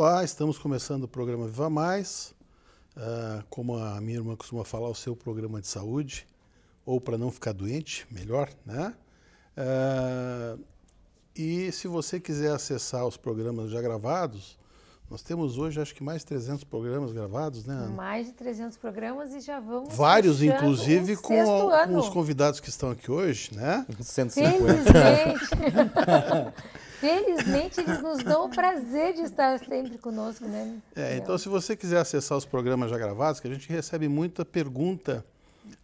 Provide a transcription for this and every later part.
Olá, estamos começando o programa Viva Mais. Uh, como a minha irmã costuma falar, o seu programa de saúde, ou para não ficar doente, melhor, né? Uh, e se você quiser acessar os programas já gravados, nós temos hoje, acho que mais de 300 programas gravados, né, Ana? Mais de 300 programas e já vamos. Vários, inclusive, com, a, com, os convidados que estão aqui hoje, né? 150. Felizmente. Felizmente, eles nos dão o prazer de estar sempre conosco, né? É, então, se você quiser acessar os programas já gravados, que a gente recebe muita pergunta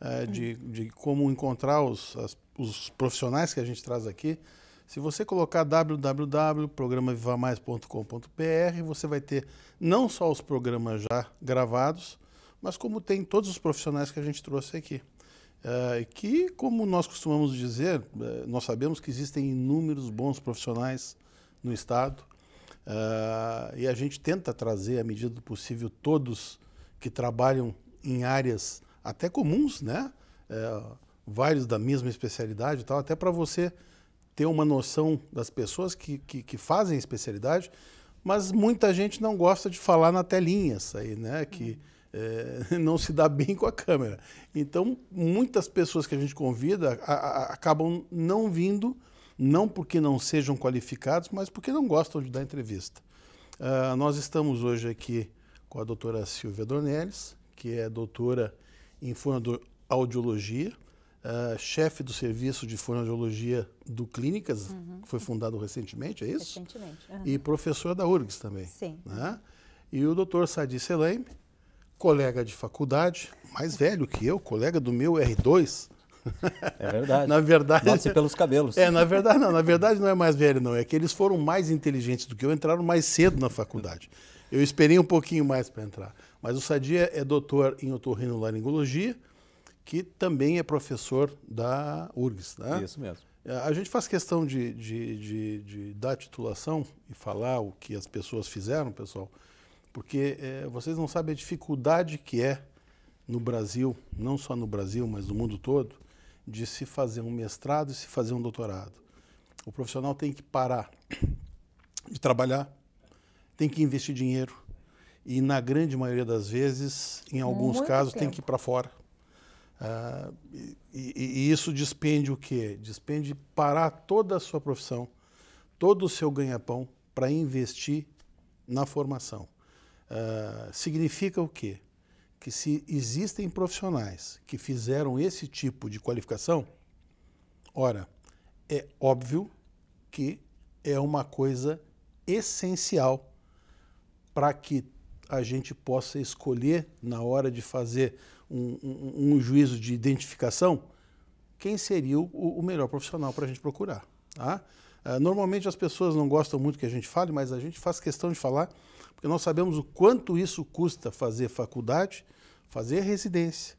uh, de, de como encontrar os, as, os profissionais que a gente traz aqui. Se você colocar www.programavivamais.com.br, você vai ter não só os programas já gravados, mas como tem todos os profissionais que a gente trouxe aqui. É, que, como nós costumamos dizer, eh, nós sabemos que existem inúmeros bons profissionais no Estado é, e a gente tenta trazer, à medida do possível, todos que trabalham em áreas até comuns, né? É, vários da mesma especialidade e tal, até para você ter uma noção das pessoas que, que, que fazem especialidade, mas muita gente não gosta de falar na telinha isso aí, né? Que é, não se dá bem com a câmera. Então, muitas pessoas que a gente convida a, a, acabam não vindo, não porque não sejam qualificados, mas porque não gostam de dar entrevista. Uh, nós estamos hoje aqui com a doutora Silvia Dornelles, que é doutora em fonoaudiologia, uh, chefe do serviço de fonoaudiologia do Clínicas, uhum. que foi fundado recentemente, é isso? Recentemente. Uhum. E professora da URGS também. Sim. Né? E o doutor Sadi Selaim, colega de faculdade, mais velho que eu, colega do meu R2. É verdade. na verdade. Note-se pelos cabelos. É, na verdade, não. Na verdade, não é mais velho, não. É que eles foram mais inteligentes do que eu, entraram mais cedo na faculdade. Eu esperei um pouquinho mais para entrar. Mas o Sadia é, é doutor em otorrinolaringologia, que também é professor da URGS. Né? Isso mesmo. É, a gente faz questão de, de, de, de dar titulação e falar o que as pessoas fizeram, pessoal, porque é, vocês não sabem a dificuldade que é no Brasil, não só no Brasil, mas no mundo todo, de se fazer um mestrado e se fazer um doutorado. O profissional tem que parar de trabalhar, tem que investir dinheiro e, na grande maioria das vezes, em alguns Muito casos, tempo. tem que ir para fora Uh, e, e, isso despende o quê? Despende parar toda a sua profissão, todo o seu ganha-pão para investir na formação. Uh, significa o quê? Que se existem profissionais que fizeram esse tipo de qualificação, ora, é óbvio que é uma coisa essencial para que a gente possa escolher na hora de fazer um, um, juízo de identificação, quem seria o, o melhor profissional para a gente procurar. Tá? É, normalmente as pessoas não gostam muito que a gente fale, mas a gente faz questão de falar, porque nós sabemos o quanto isso custa fazer faculdade, fazer residência.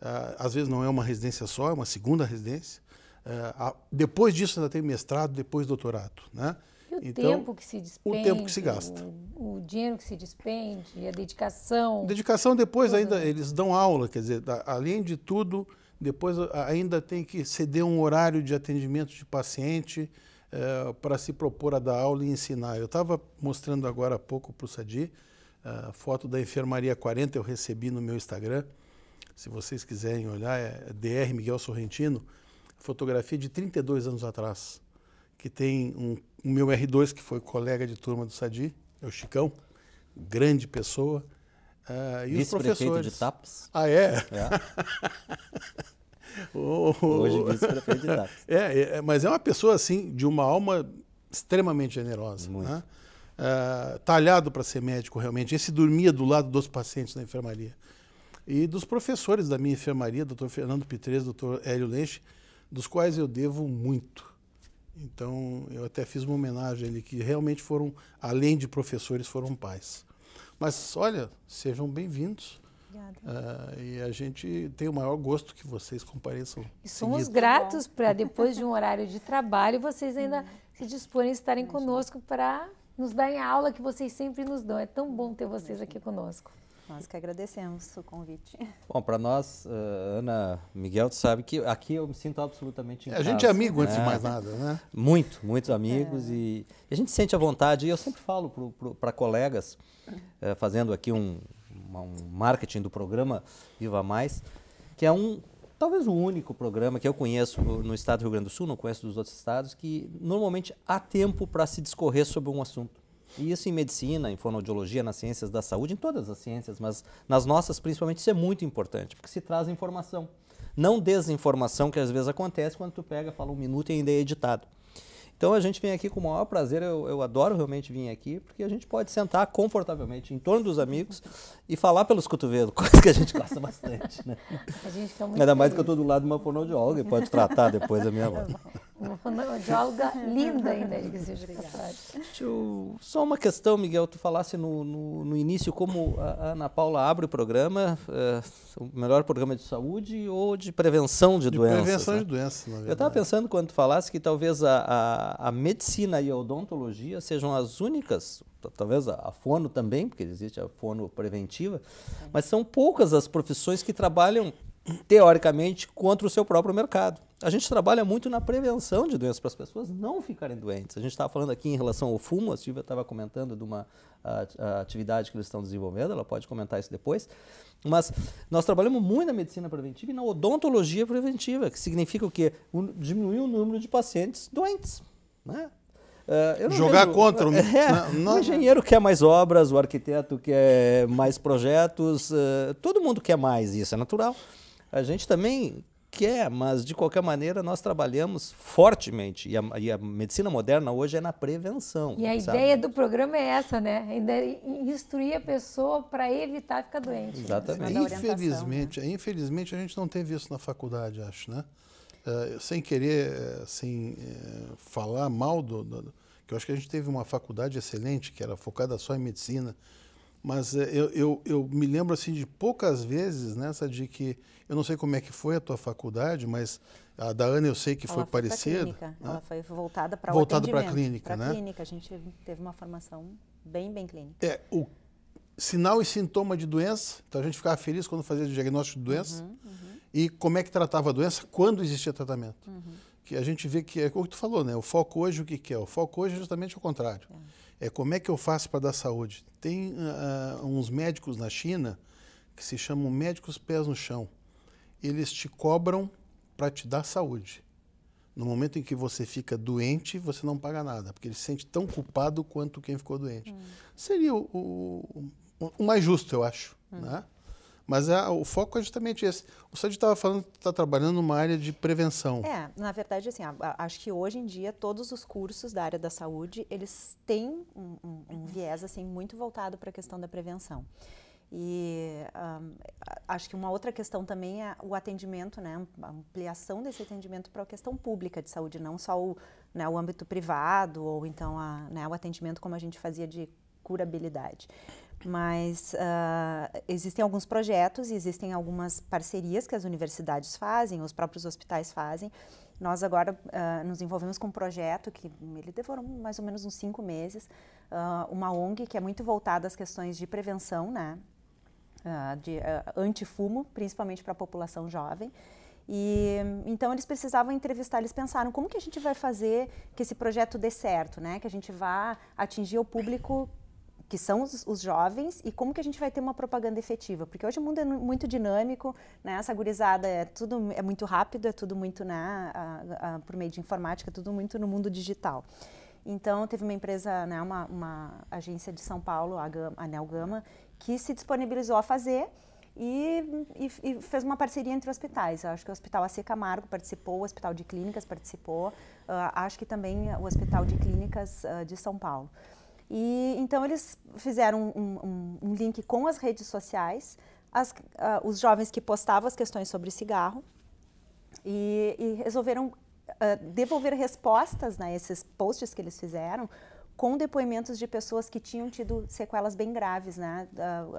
É, às vezes não é uma residência só, é uma segunda residência. É, depois disso ainda tem mestrado, depois doutorado. Né? E o então, tempo que se despende. O tempo que se gasta. O, o dinheiro que se despende, a dedicação. Dedicação depois tudo. ainda, eles dão aula, quer dizer, além de tudo, depois ainda tem que ceder um horário de atendimento de paciente eh, para se propor a dar aula e ensinar. Eu estava mostrando agora há pouco para o Sadi, eh, a foto da enfermaria 40 eu recebi no meu Instagram. Se vocês quiserem olhar, é, é DR Miguel Sorrentino, fotografia de 32 anos atrás, que tem um o meu R2, que foi colega de turma do Sadi, é o Chicão, grande pessoa. Uh, e Vice os professores. de TAPS. Ah, é? é. o, Hoje vice-prefeito de TAPS. É, é, é, mas é uma pessoa, assim, de uma alma extremamente generosa. Muito. Né? Uh, talhado para ser médico, realmente. Esse dormia do lado dos pacientes na enfermaria. E dos professores da minha enfermaria, doutor Fernando Pitres, doutor Hélio Lenche, dos quais eu devo muito então, eu até fiz uma homenagem ele que realmente foram, além de professores, foram pais. Mas, olha, sejam bem-vindos. Uh, e a gente tem o maior gosto que vocês compareçam. E somos seguido. Tá gratos para, depois de um horário de trabalho, vocês ainda uhum. se disporem a estarem conosco para nos darem a aula que vocês sempre nos dão. É tão bom ter vocês aqui conosco. Nós que agradecemos o convite. Bom, para nós, uh, Ana, Miguel, tu sabe que aqui eu me sinto absolutamente em A gente é amigo né? antes de né? mais nada, né? Muito, muitos amigos é. e a gente sente a vontade. E eu sempre falo para colegas, uh, fazendo aqui um, uma, um marketing do programa Viva Mais, que é um talvez o único programa que eu conheço no estado do Rio Grande do Sul, não conheço dos outros estados, que normalmente há tempo para se discorrer sobre um assunto. E isso em medicina, em fonoaudiologia, nas ciências da saúde, em todas as ciências, mas nas nossas principalmente isso é muito importante, porque se traz informação. Não desinformação que às vezes acontece quando tu pega, fala um minuto e ainda é editado. Então a gente vem aqui com o maior prazer, eu, eu, adoro realmente vir aqui, porque a gente pode sentar confortavelmente em torno dos amigos e falar pelos cotovelos, coisa que a gente gosta bastante. Né? A gente muito Ainda mais feliz. que eu estou do lado de uma fonoaudióloga e pode tratar depois a minha voz. Uma fonoaudióloga linda ainda, que seja. Só uma questão, Miguel, tu falasse no, no, no início como a Ana Paula abre o programa, eh, o melhor programa de saúde ou de prevenção de, de doenças. Prevenção né? de doenças, na verdade. Eu estava pensando quando tu falasse que talvez a, a a, medicina e a odontologia sejam as únicas, talvez a, a fono também, porque existe a fono preventiva, mas são poucas as profissões que trabalham teoricamente contra o seu próprio mercado. A gente trabalha muito na prevenção de doenças para as pessoas não ficarem doentes. A gente estava falando aqui em relação ao fumo, a Silvia estava comentando de uma a, atividade que eles estão desenvolvendo, ela pode comentar isso depois. Mas nós trabalhamos muito na medicina preventiva e na odontologia preventiva, que significa o quê? diminuir o número de pacientes doentes. Né? Uh, Jogar vejo, contra é, o. É, não, o engenheiro quer mais obras, o arquiteto quer mais projetos, uh, todo mundo quer mais, isso é natural. A gente também quer, mas de qualquer maneira nós trabalhamos fortemente. E a, e a medicina moderna hoje é na prevenção. E a sabe? ideia do programa é essa, né? Instruir a pessoa para evitar ficar doente. Exatamente. Né? Infelizmente, né? infelizmente a gente não teve isso na faculdade, acho, né? Eh, sem querer, eh, sem eh, falar mal do, do, que eu acho que a gente teve uma faculdade excelente que era focada só em medicina, mas eu, eu, eu, me lembro assim de poucas vezes nessa de que eu não sei como é que foi a tua faculdade, mas a da Ana eu sei que ela foi, foi parecida. Né? Ela foi voltada para voltada para clínica, pra né? clínica. A gente teve uma formação bem bem clínica. É o sinal e sintoma de doença. Então a gente ficava feliz quando fazia diagnóstico de doença. Uhum, uhum e como é que tratava a doença quando existia tratamento. Uhum. Que a gente vê que é o que tu falou, né? O foco hoje, o que, que é? O foco hoje é justamente o contrário. É, é como é que eu faço para dar saúde. Tem uh, uns médicos na China que se chamam médicos pés no chão. Eles te cobram para te dar saúde. No momento em que você fica doente, você não paga nada, porque ele se sente tão culpado quanto quem ficou doente. Hum. Seria o, o, o, mais justo, eu acho. Hum. Né? Mas a, é, o foco é justamente esse. O Sandy estava falando que está trabalhando numa área de prevenção. É, na verdade, assim, a, a, acho que hoje em dia todos os cursos da área da saúde, eles têm um, um, um viés assim, muito voltado para a questão da prevenção. E um, acho que uma outra questão também é o atendimento, né, a ampliação desse atendimento para a questão pública de saúde, não só o, né, o âmbito privado ou então a, né, o atendimento como a gente fazia de curabilidade mas uh, existem alguns projetos, e existem algumas parcerias que as universidades fazem, os próprios hospitais fazem. Nós agora uh, nos envolvemos com um projeto que ele demorou mais ou menos uns cinco meses, uh, uma ONG que é muito voltada às questões de prevenção, né? de antifumo, principalmente para a população jovem. E então eles precisavam entrevistar, eles pensaram como que a gente vai fazer que esse projeto dê certo, né? Que a gente vá atingir o público que são os, os, jovens e como que a gente vai ter uma propaganda efetiva, porque hoje o mundo é muito dinâmico, né? Essa gurizada é tudo é muito rápido, é tudo muito né, a, a, por meio de informática, é tudo muito no mundo digital. Então teve uma empresa, né, uma, uma agência de São Paulo, a, Gama, a Nelgama, que se disponibilizou a fazer e, e, e, fez uma parceria entre hospitais. Eu acho que o Hospital AC Camargo participou, o Hospital de Clínicas participou, uh, acho que também o Hospital de Clínicas uh, de São Paulo. E então eles fizeram um, um, um link com as redes sociais, as, uh, os jovens que postavam as questões sobre cigarro e, e resolveram uh, devolver respostas né, esses posts que eles fizeram com depoimentos de pessoas que tinham tido sequelas bem graves, né,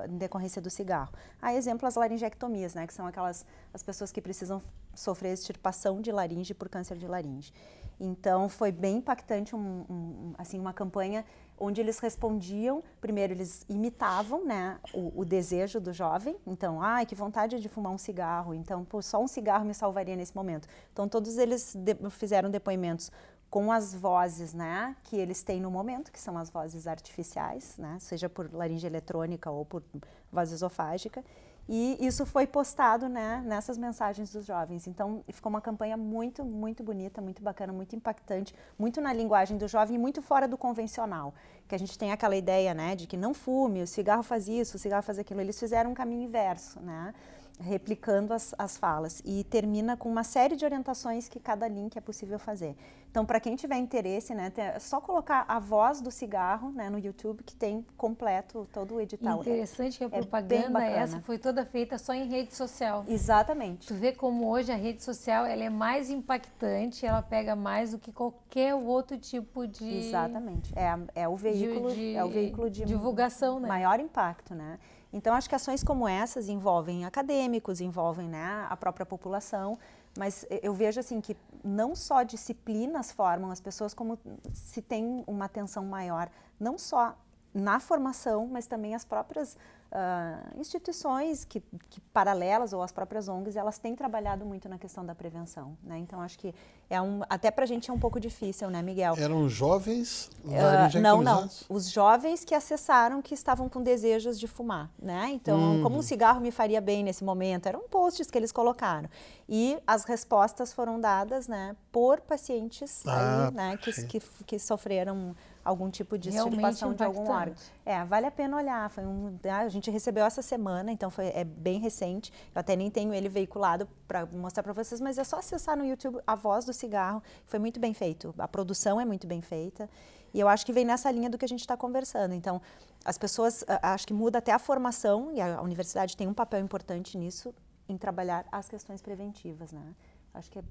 em decorrência do cigarro. Há exemplo as laringectomias, né, que são aquelas as pessoas que precisam sofrer extirpação de laringe por câncer de laringe. Então foi bem impactante um, um, assim uma campanha onde eles respondiam, primeiro eles imitavam né, o, o, desejo do jovem, então, ai, que vontade de fumar um cigarro, então, pô, só um cigarro me salvaria nesse momento. Então, todos eles de fizeram depoimentos com as vozes né, que eles têm no momento, que são as vozes artificiais, né, seja por laringe eletrônica ou por voz esofágica. E isso foi postado né, nessas mensagens dos jovens. Então, ficou uma campanha muito, muito bonita, muito bacana, muito impactante, muito na linguagem do jovem e muito fora do convencional. Que a gente tem aquela ideia né, de que não fume, o cigarro faz isso, o cigarro faz aquilo. Eles fizeram um caminho inverso. Né? replicando as, as falas e termina com uma série de orientações que cada link é possível fazer. Então, para quem tiver interesse, né, é só colocar a voz do cigarro né, no YouTube que tem completo todo o edital. É Interessante que a é propaganda é essa foi toda feita só em rede social. Exatamente. Tu vê como hoje a rede social ela é mais impactante, ela pega mais do que qualquer outro tipo de exatamente é, é o veículo de, de, é o veículo de divulgação, né? maior impacto, né? Então, acho que ações como essas envolvem acadêmicos, envolvem né, a própria população, mas eu vejo assim que não só disciplinas formam as pessoas, como se tem uma atenção maior, não só na formação, mas também as próprias uh, instituições que, que, paralelas ou as próprias ONGs, elas têm trabalhado muito na questão da prevenção, né? Então acho que é um até para a gente é um pouco difícil, né, Miguel? Eram jovens? Uh, não, não. Os jovens que acessaram que estavam com desejos de fumar, né? Então hum. como um cigarro me faria bem nesse momento? Eram posts que eles colocaram e as respostas foram dadas, né, por pacientes ah, aí, né, que, que, que sofreram algum tipo de extirpação de algum órgão. É, vale a pena olhar. Foi um, né, a gente recebeu essa semana, então foi, é bem recente. Eu até nem tenho ele veiculado para mostrar para vocês, mas é só acessar no YouTube a voz do cigarro. Foi muito bem feito. A produção é muito bem feita. E eu acho que vem nessa linha do que a gente está conversando. Então, as pessoas, acho que muda até a formação, e a universidade tem um papel importante nisso, em trabalhar as questões preventivas, né? Acho que é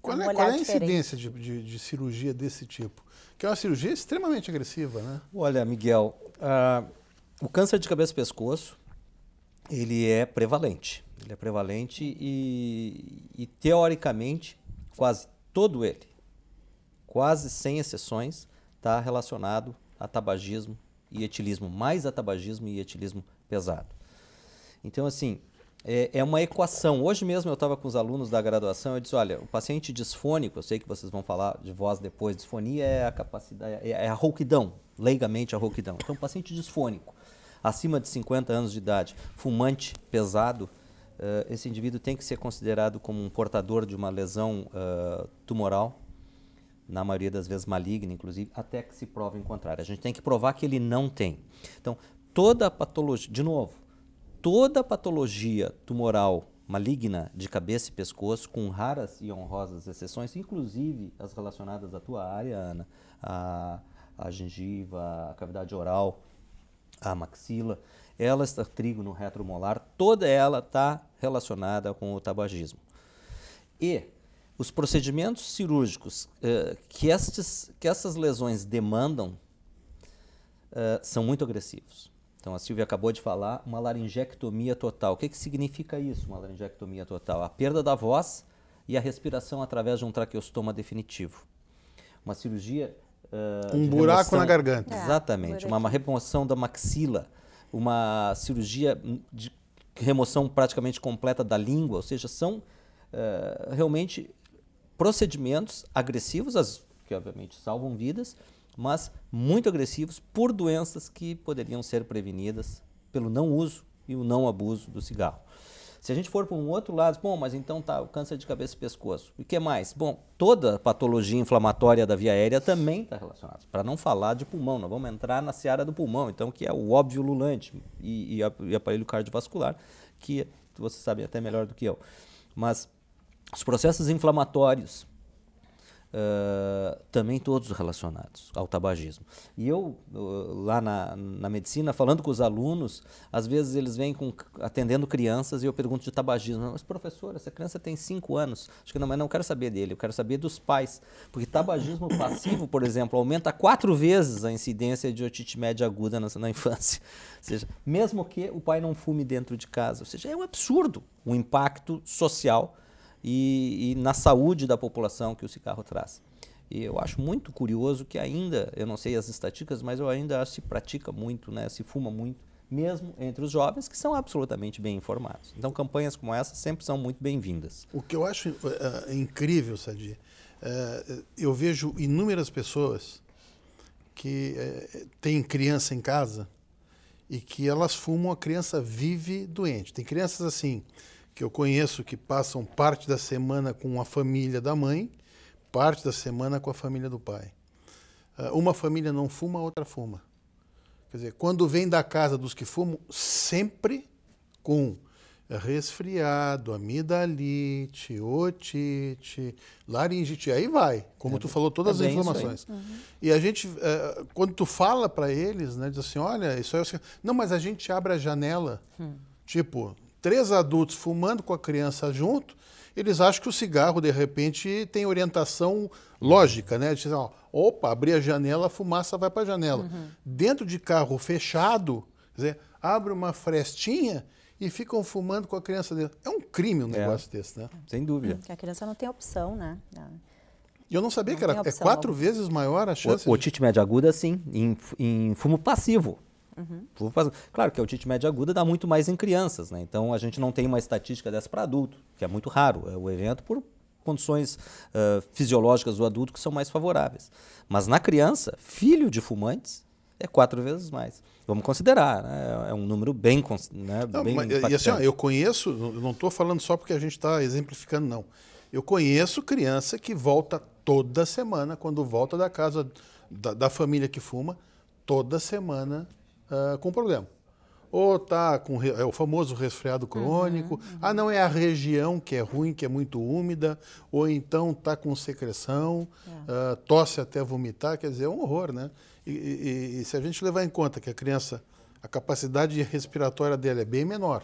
qual é, um qual é a incidência de, de, de, cirurgia desse tipo? Que é uma cirurgia extremamente agressiva, né? Olha, Miguel, uh, o câncer de cabeça e pescoço, ele é prevalente. Ele é prevalente e, e teoricamente, quase todo ele, quase sem exceções, está relacionado a tabagismo e etilismo, mais a tabagismo e etilismo pesado. Então, assim, é, é uma equação. Hoje mesmo eu estava com os alunos da graduação, eu disse, olha, o paciente disfônico, eu sei que vocês vão falar de voz depois, disfonia é a capacidade, é, é a rouquidão, leigamente a rouquidão. Então, paciente disfônico, acima de 50 anos de idade, fumante pesado, uh, esse indivíduo tem que ser considerado como um portador de uma lesão uh, tumoral, na maioria das vezes maligna, inclusive, até que se prove o contrário. A gente tem que provar que ele não tem. Então, toda a patologia, de novo, toda a patologia tumoral maligna de cabeça e pescoço, com raras e honrosas exceções, inclusive as relacionadas à tua área, Ana, a, a gengiva, a cavidade oral, a maxila, ela está trigo no retromolar, toda ela está relacionada com o tabagismo. E os procedimentos cirúrgicos eh, que, estes, que essas lesões demandam eh, são muito agressivos. Então a Silvia acabou de falar uma laringectomia total. O que, que significa isso, uma laringectomia total? A perda da voz e a respiração através de um traqueostoma definitivo. Uma cirurgia. Uh, um buraco remoção, na garganta. É, Exatamente. uma, uma remoção da maxila. Uma cirurgia de remoção praticamente completa da língua. Ou seja, são uh, realmente procedimentos agressivos, as, que obviamente salvam vidas, mas muito agressivos por doenças que poderiam ser prevenidas pelo não uso e o não abuso do cigarro. Se a gente for para um outro lado, bom, mas então tá, o câncer de cabeça e pescoço. E que mais? Bom, toda patologia inflamatória da via aérea também está relacionada. Para não falar de pulmão, nós vamos entrar na seara do pulmão, então, que é o óbvio lulante e, e, e aparelho cardiovascular, que vocês sabem até melhor do que eu. Mas os processos inflamatórios Uh, também todos relacionados ao tabagismo. E eu, lá na, na medicina, falando com os alunos, às vezes eles vêm com, atendendo crianças e eu pergunto de tabagismo. Mas, professor, essa criança tem 5 anos. Acho que não, mas não quero saber dele, eu quero saber dos pais. Porque tabagismo passivo, por exemplo, aumenta quatro vezes a incidência de otite média aguda na, na infância. Ou seja, mesmo que o pai não fume dentro de casa. Ou seja, é um absurdo o impacto social e, e, na saúde da população que o cigarro traz. E eu acho muito curioso que ainda, eu não sei as estatísticas, mas eu ainda acho que se pratica muito, né, se fuma muito, mesmo entre os jovens que são absolutamente bem informados. Então campanhas como essa sempre são muito bem-vindas. O que eu acho uh, incrível, Sadi, uh, eu vejo inúmeras pessoas que uh, têm criança em casa e que elas fumam, a criança vive doente. Tem crianças assim, que eu conheço que passam parte da semana com a família da mãe, parte da semana com a família do pai. Ah, uma família não fuma, a outra fuma. Quer dizer, quando vem da casa dos que fumam, sempre com resfriado, amidalite, otite, laringite, aí vai, como é, tu falou, todas é as informações. Uhum. E a gente, eh, quando tu fala para eles, né, diz assim, olha, isso aí, é o... não, mas a gente abre a janela, hum. tipo, três adultos fumando com a criança junto, eles acham que o cigarro, de repente, tem orientação lógica, né? Dizem, ó, opa, abri a janela, a fumaça vai para a janela. Uhum. Dentro de carro fechado, dizer, abre uma frestinha e ficam fumando com a criança dentro. É um crime um é. negócio é. desse, né? Sem dúvida. Porque a criança não tem opção, né? Eu não sabia não que era é quatro vezes maior a chance. O, de... otite média aguda, sim, em, em fumo passivo. Uhum. Claro que a otite média aguda dá muito mais em crianças, né? Então a gente não tem uma estatística dessa para adulto, que é muito raro é o evento por condições uh, fisiológicas do adulto que são mais favoráveis. Mas na criança, filho de fumantes, é quatro vezes mais. Vamos considerar, né? é um número bem, né? não, bem mas, E assim, ó, eu conheço, não estou falando só porque a gente está exemplificando, não. Eu conheço criança que volta toda semana, quando volta da casa da, da família que fuma, toda semana uh, com problema. Ou tá com é o famoso resfriado crônico. Uhum, uhum. Ah, não é a região que é ruim, que é muito úmida. Ou então tá com secreção, é. uh, tosse até vomitar. Quer dizer, é um horror, né? E, e, e se a gente levar em conta que a criança, a capacidade respiratória dela é bem menor.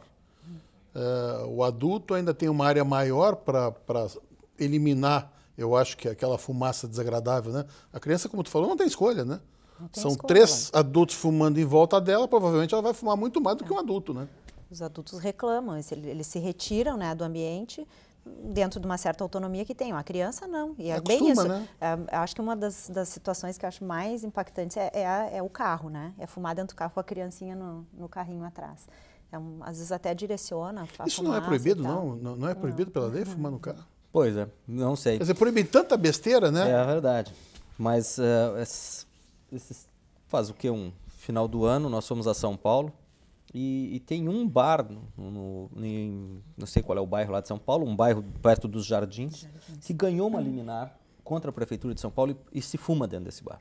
Uh, o adulto ainda tem uma área maior para eliminar, eu acho que é aquela fumaça desagradável, né? A criança, como tu falou, não tem escolha, né? São escola, três adultos fumando em volta dela, provavelmente ela vai fumar muito mais do é. que um é. adulto, né? Os adultos reclamam, eles, eles se retiram né, do ambiente dentro de uma certa autonomia que tem. A criança não. E é Acostuma, bem isso. Né? É, acho que uma das, das, situações que eu acho mais impactantes é, é, é, o carro, né? É fumar dentro do carro com a criancinha no, no carrinho atrás. É um, às vezes até direciona. Isso não é proibido, não? não? Não é proibido não. pela lei fumar no carro? Pois é, não sei. Quer dizer, proíbe tanta besteira, né? É a verdade. Mas uh, esses, faz o que? Um final do ano, nós fomos a São Paulo. E, e tem um bar, no, no em, não sei qual é o bairro lá de São Paulo, um bairro perto dos Jardins, Jardins. que ganhou uma liminar contra a Prefeitura de São Paulo e, e se fuma dentro desse bar.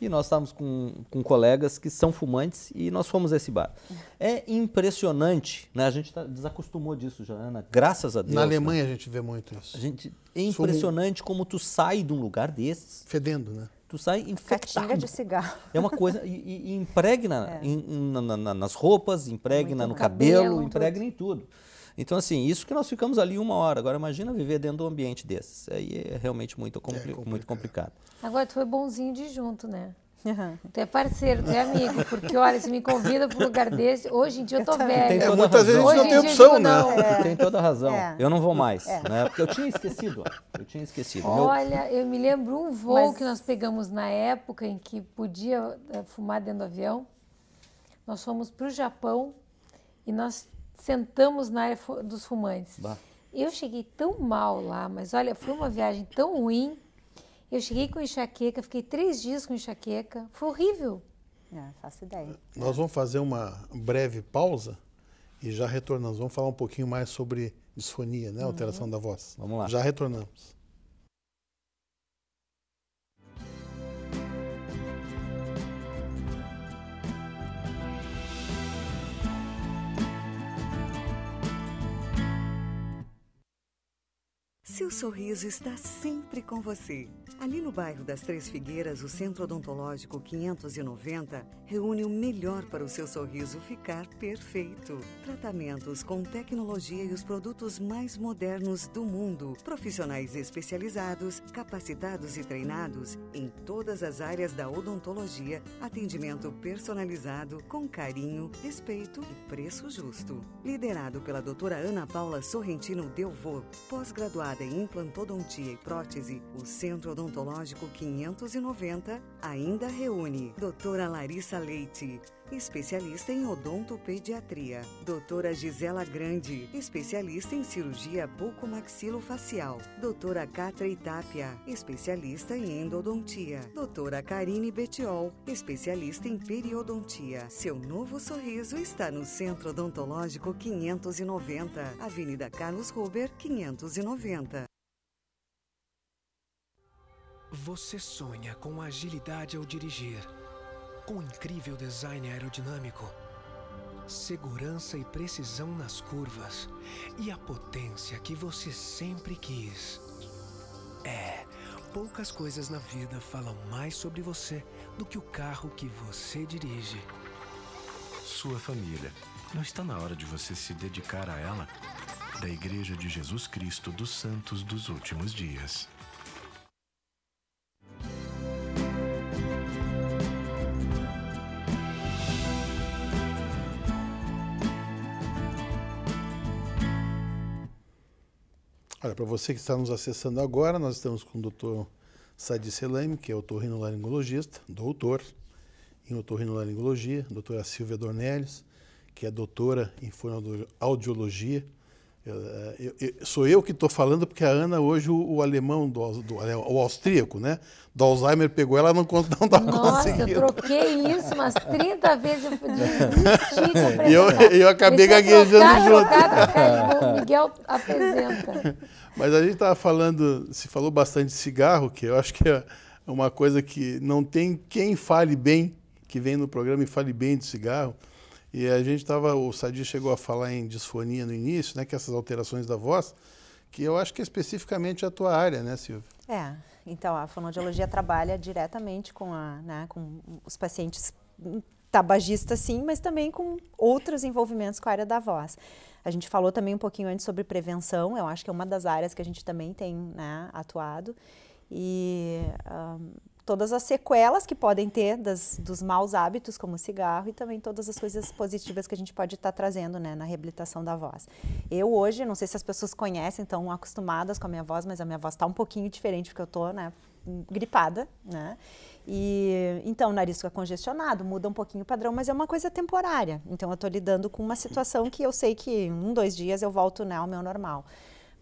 E nós estávamos com, com colegas que são fumantes e nós fomos a esse bar. É impressionante, né? A gente tá, desacostumou disso, Joana, graças a Deus. Na né? Alemanha né? a gente vê muito isso. A gente, é impressionante Fumo... como tu sai de um lugar desses. Fedendo, né? tu sai infectado. Catinga de cigarro. É uma coisa, e, e impregna é. in, na, na, nas roupas, impregna Muito no cabelo, cabelo impregna tudo. em tudo. Então, assim, isso que nós ficamos ali uma hora. Agora, imagina viver dentro de um ambiente desses. Aí é realmente muito, compli é complicado. muito complicado. Agora, tu foi bonzinho de junto, né? Uhum. Tu é parceiro, tu é amigo, porque olha, se me convida para um lugar desse, hoje em dia eu tô velho. É, muitas vezes a gente não tem opção, né? É. Tem toda a razão. É. Eu não vou mais, é. né? Porque eu tinha esquecido, eu tinha esquecido. Olha, eu me lembro um voo Mas... que nós pegamos na época em que podia eh, fumar dentro do avião. Nós fomos para o Japão e nós sentamos na área dos fumantes. Bah. Eu cheguei tão mal lá, mas olha, foi uma viagem tão ruim eu cheguei com enxaqueca, fiquei três dias com enxaqueca. Foi horrível. É, não, faço ideia. Nós vamos fazer uma breve pausa e já retornamos. Vamos falar um pouquinho mais sobre disfonia, né? Alteração uhum. da voz. Vamos lá. Já retornamos. Seu sorriso está sempre com você. Ali no bairro das Três Figueiras, o Centro Odontológico 590 reúne o melhor para o seu sorriso ficar perfeito. Tratamentos com tecnologia e os produtos mais modernos do mundo. Profissionais especializados, capacitados e treinados em todas as áreas da odontologia. Atendimento personalizado, com carinho, respeito e preço justo. Liderado pela doutora Ana Paula Sorrentino Delvaux, pós-graduada Implantodontia e Prótese, o Centro Odontológico 590 ainda reúne Doutora Larissa Leite, especialista em odontopediatria. Doutora Gisela Grande, especialista em cirurgia bucomaxilofacial. Doutora Catra Itápia, especialista em endodontia. Doutora Karine Betiol, especialista em periodontia. Seu novo sorriso está no Centro Odontológico 590, Avenida Carlos Ruber, 590. Você sonha com agilidade ao dirigir com incrível design aerodinâmico, segurança e precisão nas curvas e a potência que você sempre quis. É, poucas coisas na vida falam mais sobre você do que o carro que você dirige. Sua família. Não está na hora de você se dedicar a ela? Da Igreja de Jesus Cristo dos Santos dos Últimos Dias. Olha, para você que está nos acessando agora, nós estamos com o Dr. Sadi Selame, que é otorrinolaringologista, doutor em otorrinolaringologia, doutora Silvia Dornelles, que é doutora em fonoaudiologia, eh, eu, eu, sou eu que estou falando porque a Ana hoje o, o alemão do, do, é, o austríaco, né? Do Alzheimer pegou ela não conta não tá Nossa, conseguindo. eu troquei isso umas 30 vezes eu pedi eu, eu acabei gaguejando junto. Trocar, trocar, Miguel apresenta. Mas a gente estava falando, se falou bastante de cigarro, que eu acho que é uma coisa que não tem quem fale bem, que vem no programa e fale bem de cigarro. E a gente estava, o Sadi chegou a falar em disfonia no início, né, que essas alterações da voz, que eu acho que é especificamente a tua área, né, Silvia? É, então a fonoaudiologia trabalha diretamente com, a, né, com os pacientes tabagistas, sim, mas também com outros envolvimentos com a área da voz. A gente falou também um pouquinho antes sobre prevenção, eu acho que é uma das áreas que a gente também tem né, atuado. E. Um, todas as sequelas que podem ter das, dos maus hábitos, como o cigarro, e também todas as coisas positivas que a gente pode estar tá trazendo né, na reabilitação da voz. Eu hoje, não sei se as pessoas conhecem, estão acostumadas com a minha voz, mas a minha voz está um pouquinho diferente, porque eu estou né, gripada, né? E então o nariz fica congestionado, muda um pouquinho o padrão, mas é uma coisa temporária. Então eu estou lidando com uma situação que eu sei que em um, dois dias eu volto né, ao meu normal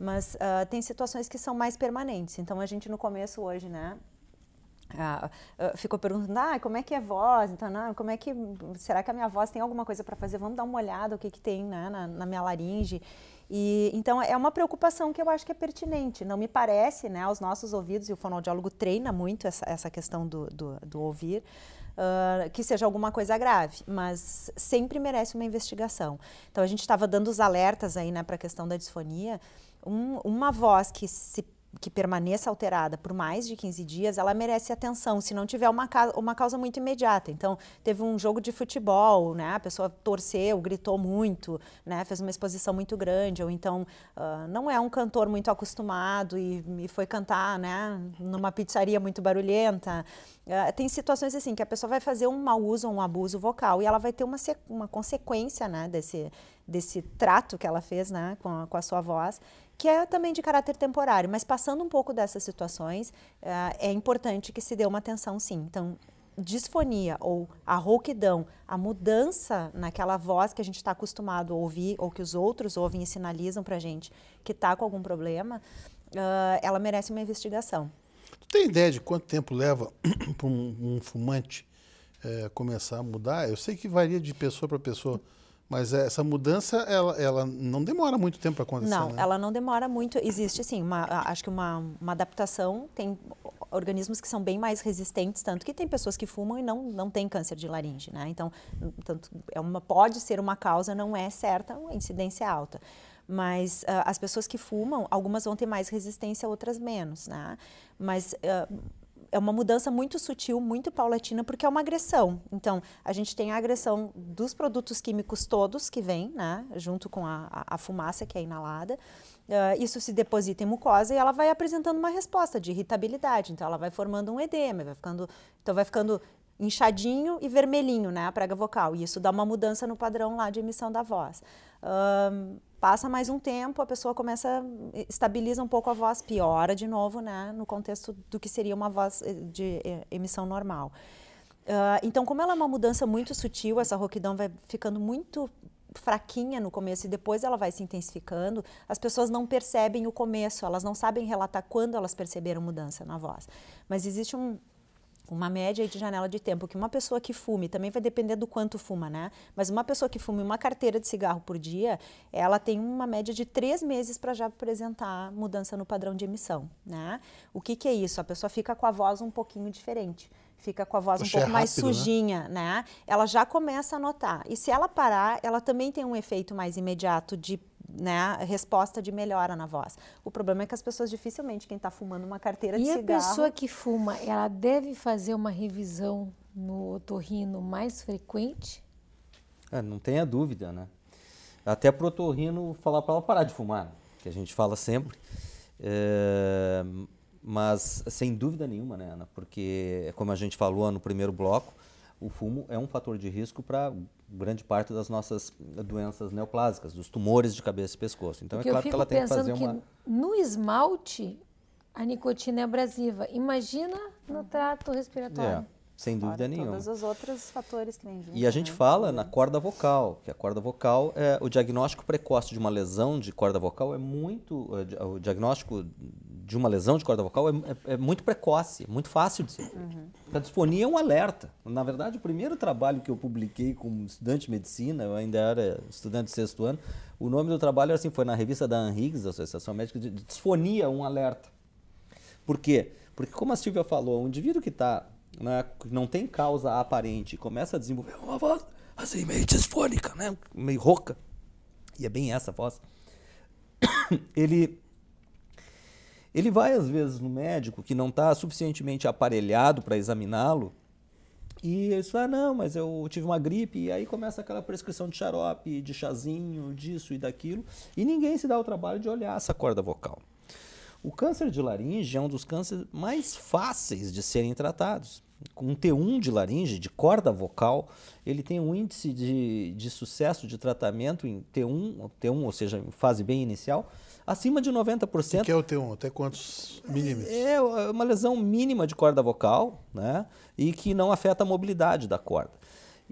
mas uh, tem situações que são mais permanentes. Então a gente no começo hoje, né, ah, ah, ficou perguntando, ah, como é que é voz? Então, não, ah, como é que será que a minha voz tem alguma coisa para fazer? Vamos dar uma olhada o que que tem né, na, na, minha laringe. E então é uma preocupação que eu acho que é pertinente. Não me parece, né, aos nossos ouvidos e o fonoaudiólogo treina muito essa, essa questão do, do, do ouvir. Uh, que seja alguma coisa grave, mas sempre merece uma investigação. Então a gente estava dando os alertas aí, né, para a questão da disfonia. Um, uma voz que se que permaneça alterada por mais de 15 dias, ela merece atenção, se não tiver uma, uma causa muito imediata. Então, teve um jogo de futebol, né? a pessoa torceu, gritou muito, né? fez uma exposição muito grande, ou então uh, não é um cantor muito acostumado e, e, foi cantar né? numa pizzaria muito barulhenta. Uh, tem situações assim que a pessoa vai fazer um mau uso ou um abuso vocal e ela vai ter uma, uma consequência né? desse, desse trato que ela fez né? com, a, com a sua voz que é também de caráter temporário, mas passando um pouco dessas situações, eh, é importante que se dê uma atenção sim. Então, disfonia ou a rouquidão, a mudança naquela voz que a gente está acostumado a ouvir ou que os outros ouvem e sinalizam para a gente que está com algum problema, uh, ela merece uma investigação. Tu tem ideia de quanto tempo leva para um, um, fumante é, começar a mudar? Eu sei que varia de pessoa para pessoa. Mas essa mudança, ela, ela não demora muito tempo para acontecer. Não, né? ela não demora muito. Existe, assim, uma, acho que uma, uma adaptação. Tem organismos que são bem mais resistentes, tanto que tem pessoas que fumam e não, não têm câncer de laringe, né? Então, tanto é uma, pode ser uma causa, não é certa, a incidência é alta mas uh, as pessoas que fumam, algumas vão ter mais resistência, outras menos, né? Mas uh, é uma mudança muito sutil, muito paulatina, porque é uma agressão. Então, a gente tem a agressão dos produtos químicos todos que vêm, né, junto com a, a, fumaça que é inalada. Uh, isso se deposita em mucosa e ela vai apresentando uma resposta de irritabilidade. Então, ela vai formando um edema, vai ficando, então vai ficando inchadinho e vermelhinho, né, a prega vocal. E isso dá uma mudança no padrão lá de emissão da voz. Uh, Passa mais um tempo, a pessoa começa, estabiliza um pouco a voz, piora de novo, né? No contexto do que seria uma voz eh, de eh, emissão normal. Uh, então, como ela é uma mudança muito sutil, essa rouquidão vai ficando muito fraquinha no começo e depois ela vai se intensificando, as pessoas não percebem o começo, elas não sabem relatar quando elas perceberam mudança na voz. Mas existe um, Tipo, uma média de janela de tempo que uma pessoa que fume, também vai depender do quanto fuma, né? Mas uma pessoa que fume uma carteira de cigarro por dia, ela tem uma média de três meses para já apresentar mudança no padrão de emissão, né? O que, que é isso? A pessoa fica com a voz um pouquinho diferente fica com a voz Poxa, um é pouco é rápido, mais né? sujinha, né? né? Ela já começa a notar. E se ela parar, ela também tem um efeito mais imediato de né, resposta de melhora na voz. O problema é que as pessoas dificilmente, quem está fumando uma carteira e de cigarro... E a pessoa que fuma, ela deve fazer uma revisão no otorrino mais frequente? É, não tenha dúvida, né? Até para o otorrino falar para ela parar de fumar, que a gente fala sempre. É mas sem dúvida nenhuma, né, Ana? Porque, como a gente falou no primeiro bloco, o fumo é um fator de risco para grande parte das nossas doenças neoplásicas, dos tumores de cabeça e pescoço. Então é Porque é claro que ela tem que fazer uma. No esmalte, a nicotina é abrasiva. Imagina no trato respiratório. É. Sem dúvida nenhuma. Todos os outros fatores que E a gente né? fala uhum. na corda vocal, que a corda vocal é o diagnóstico precoce de uma lesão de corda vocal é muito o diagnóstico de uma lesão de corda vocal é, é, é muito precoce, é muito fácil de ser. Uhum. Cadofonia é um alerta. Na verdade, o primeiro trabalho que eu publiquei como estudante de medicina, eu ainda era estudante de sexto ano, o nome do trabalho assim, foi na revista da ANRIGS, Associação Médica de Disfonia, um alerta. Por quê? Porque, como a Silvia falou, um indivíduo que tá, né, não tem causa aparente começa a desenvolver uma voz assim, meio disfônica, né? meio rouca, e é bem essa voz, ele ele vai, às vezes, no médico que não está suficientemente aparelhado para examiná-lo. E ele fala, ah, não, mas eu tive uma gripe, e aí começa aquela prescrição de xarope, de chazinho, disso e daquilo, e ninguém se dá o trabalho de olhar essa corda vocal. O câncer de laringe é um dos cânceres mais fáceis de serem tratados. Com um T1 de laringe, de corda vocal, ele tem um índice de, de sucesso de tratamento em T1, T1, ou seja, em fase bem inicial, acima de 90%. O que é o T1? Até quantos milímetros? É, é uma lesão mínima de corda vocal, né? E que não afeta a mobilidade da corda.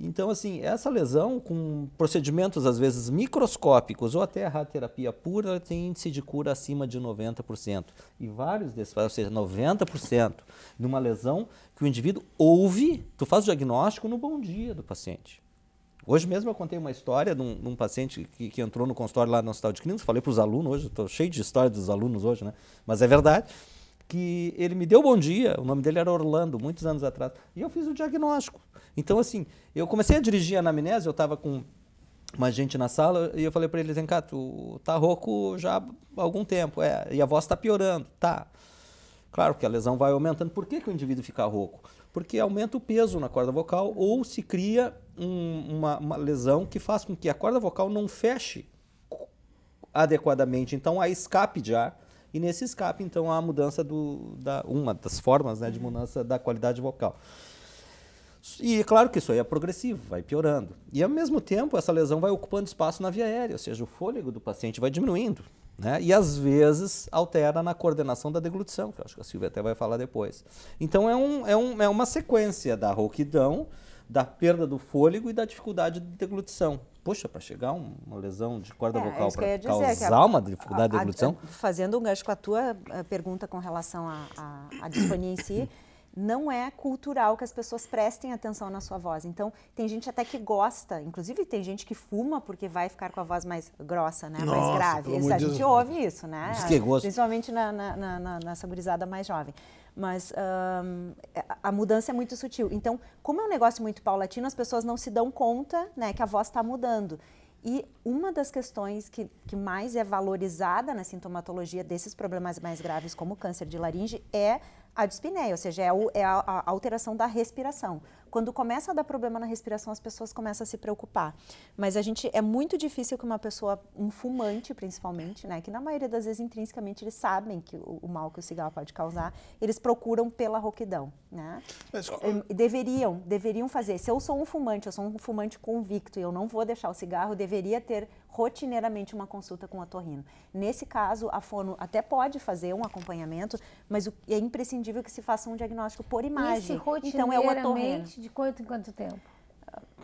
Então, assim, essa lesão, com procedimentos às vezes microscópicos ou até a radioterapia pura, tem índice de cura acima de 90%. E vários desses, ou seja, 90% de uma lesão que o indivíduo ouve, tu faz o diagnóstico no bom dia do paciente. Hoje mesmo eu contei uma história de um, de um paciente que, que, entrou no consultório lá no Hospital de Clínicas, falei para os alunos hoje, estou cheio de história dos alunos hoje, né? Mas é verdade que ele me deu bom dia, o nome dele era Orlando, muitos anos atrás, e eu fiz o diagnóstico. Então, assim, eu comecei a dirigir a anamnese, eu estava com uma gente na sala, e eu falei para ele, vem cá, tu tá rouco já há algum tempo, é, e a voz está piorando, tá. Claro que a lesão vai aumentando. Por que, que o indivíduo fica rouco? porque aumenta o peso na corda vocal ou se cria um, uma, uma lesão que faz com que a corda vocal não feche adequadamente. Então há escape de ar. E nesse escape, então, há a mudança do, da, uma das formas né, de mudança da qualidade vocal. E é claro que isso aí é progressivo, vai piorando. E ao mesmo tempo, essa lesão vai ocupando espaço na via aérea, ou seja, o fôlego do paciente vai diminuindo. Né? E às vezes altera na coordenação da deglutição, que eu acho que a Silvia até vai falar depois. Então é, um, é, um, é uma sequência da rouquidão, da perda do fôlego e da dificuldade de deglutição. Poxa, para chegar uma lesão de corda é, vocal para causar a, uma dificuldade a, a, de deglutição. fazendo um gancho com a tua eh, pergunta com relação à disfonia em si não é cultural que as pessoas prestem atenção na sua voz. Então, tem gente até que gosta, inclusive tem gente que fuma porque vai ficar com a voz mais grossa, né? Nossa, mais grave. Isso, a gente Deus. ouve isso, né? Diz que é gosto. Principalmente na, na, na, na, mais jovem. Mas a mudança é muito sutil. Então, como é um negócio muito paulatino, as pessoas não se dão conta né, que a voz está mudando. E uma das questões que, que mais é valorizada na sintomatologia desses problemas mais graves, como o câncer de laringe, é a dispneia, ou seja, é, é a, é a alteração da respiração. Quando começa a dar problema na respiração, as pessoas começam a se preocupar. Mas a gente é muito difícil que uma pessoa, um fumante principalmente, né, que na maioria das vezes intrinsecamente eles sabem que o, o mal que o cigarro pode causar, eles procuram pela rouquidão, né? Mas, deveriam, deveriam fazer. Se eu sou um fumante, eu sou um fumante convicto e eu não vou deixar o cigarro, deveria ter rotineiramente uma consulta com o otorrino. Nesse caso, a fono até pode fazer um acompanhamento, mas o, é imprescindível que se faça um diagnóstico por imagem. Esse então é o otorrino de quanto em quanto tempo?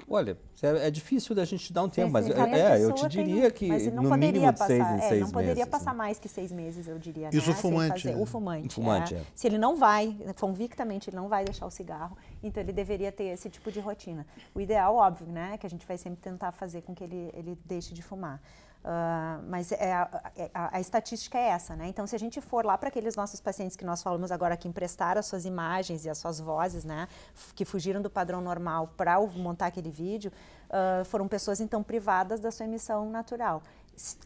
Olha, é, é difícil da gente dar um tempo, mas é, é eu te diria tem, que no mínimo de seis em é, seis meses. Não poderia meses, passar né? mais que seis meses, eu diria. Isso né, né? o fumante. É. O fumante, o fumante é. Se ele não vai, convictamente, ele não vai deixar o cigarro, então ele deveria ter esse tipo de rotina. O ideal, óbvio, né, que a gente vai sempre tentar fazer com que ele, ele deixe de fumar. Uh, mas é a, é a, a, estatística é essa, né? Então, se a gente for lá para aqueles nossos pacientes que nós falamos agora que emprestaram as suas imagens e as suas vozes, né? Que fugiram do padrão normal para montar aquele vídeo, uh, foram pessoas então privadas da sua emissão natural.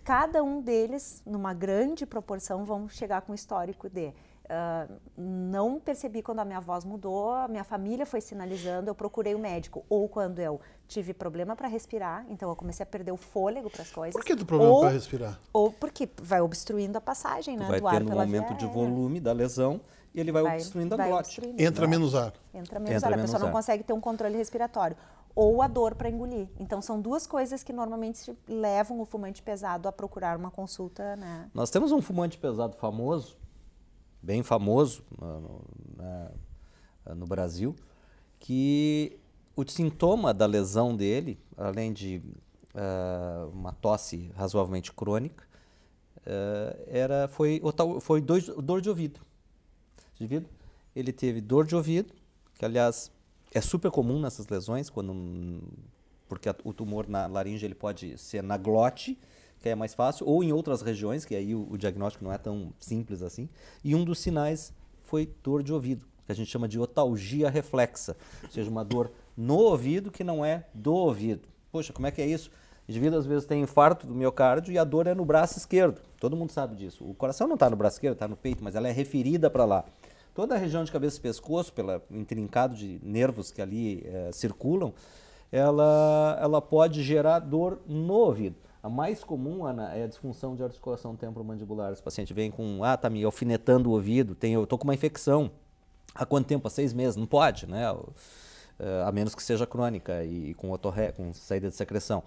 Cada um deles, numa grande proporção, vão chegar com histórico de. Uh, não percebi quando a minha voz mudou, a minha família foi sinalizando, eu procurei o um médico. Ou quando eu tive problema para respirar, então eu comecei a perder o fôlego para as coisas. Por que do problema para respirar? Ou porque vai obstruindo a passagem né, vai do ar pela um aumento de volume da lesão e ele vai, vai obstruindo vai a glote. Obstruindo, Entra né? menos ar. Entra menos Entra ar, a pessoa ar. não consegue ter um controle respiratório. Ou a dor para engolir. Então são duas coisas que normalmente levam o fumante pesado a procurar uma consulta. Né? Nós temos um fumante pesado famoso, bem famoso no, no, né, no Brasil, que o sintoma da lesão dele, além de uh, uma tosse razoavelmente crônica, uh, era, foi, foi dois, dor de ouvido. ele teve dor de ouvido, que aliás é super comum nessas lesões, quando, porque a, o tumor na laringe ele pode ser na glote, que é mais fácil, ou em outras regiões, que aí o, o, diagnóstico não é tão simples assim. E um dos sinais foi dor de ouvido, que a gente chama de otalgia reflexa, ou seja, uma dor no ouvido que não é do ouvido. Poxa, como é que é isso? O indivíduo às vezes tem infarto do miocárdio e a dor é no braço esquerdo. Todo mundo sabe disso. O coração não está no braço esquerdo, está no peito, mas ela é referida para lá. Toda a região de cabeça e pescoço, pelo intrincado de nervos que ali é, circulam, ela, ela pode gerar dor no ouvido. A mais comum, Ana, é a disfunção de articulação temporomandibular. Esse paciente vem com, ah, tá me alfinetando o ouvido, tem, eu tô com uma infecção. Há quanto tempo? Há seis meses? Não pode, né? Eh, a menos que seja crônica e, e com, otorre, com saída de secreção.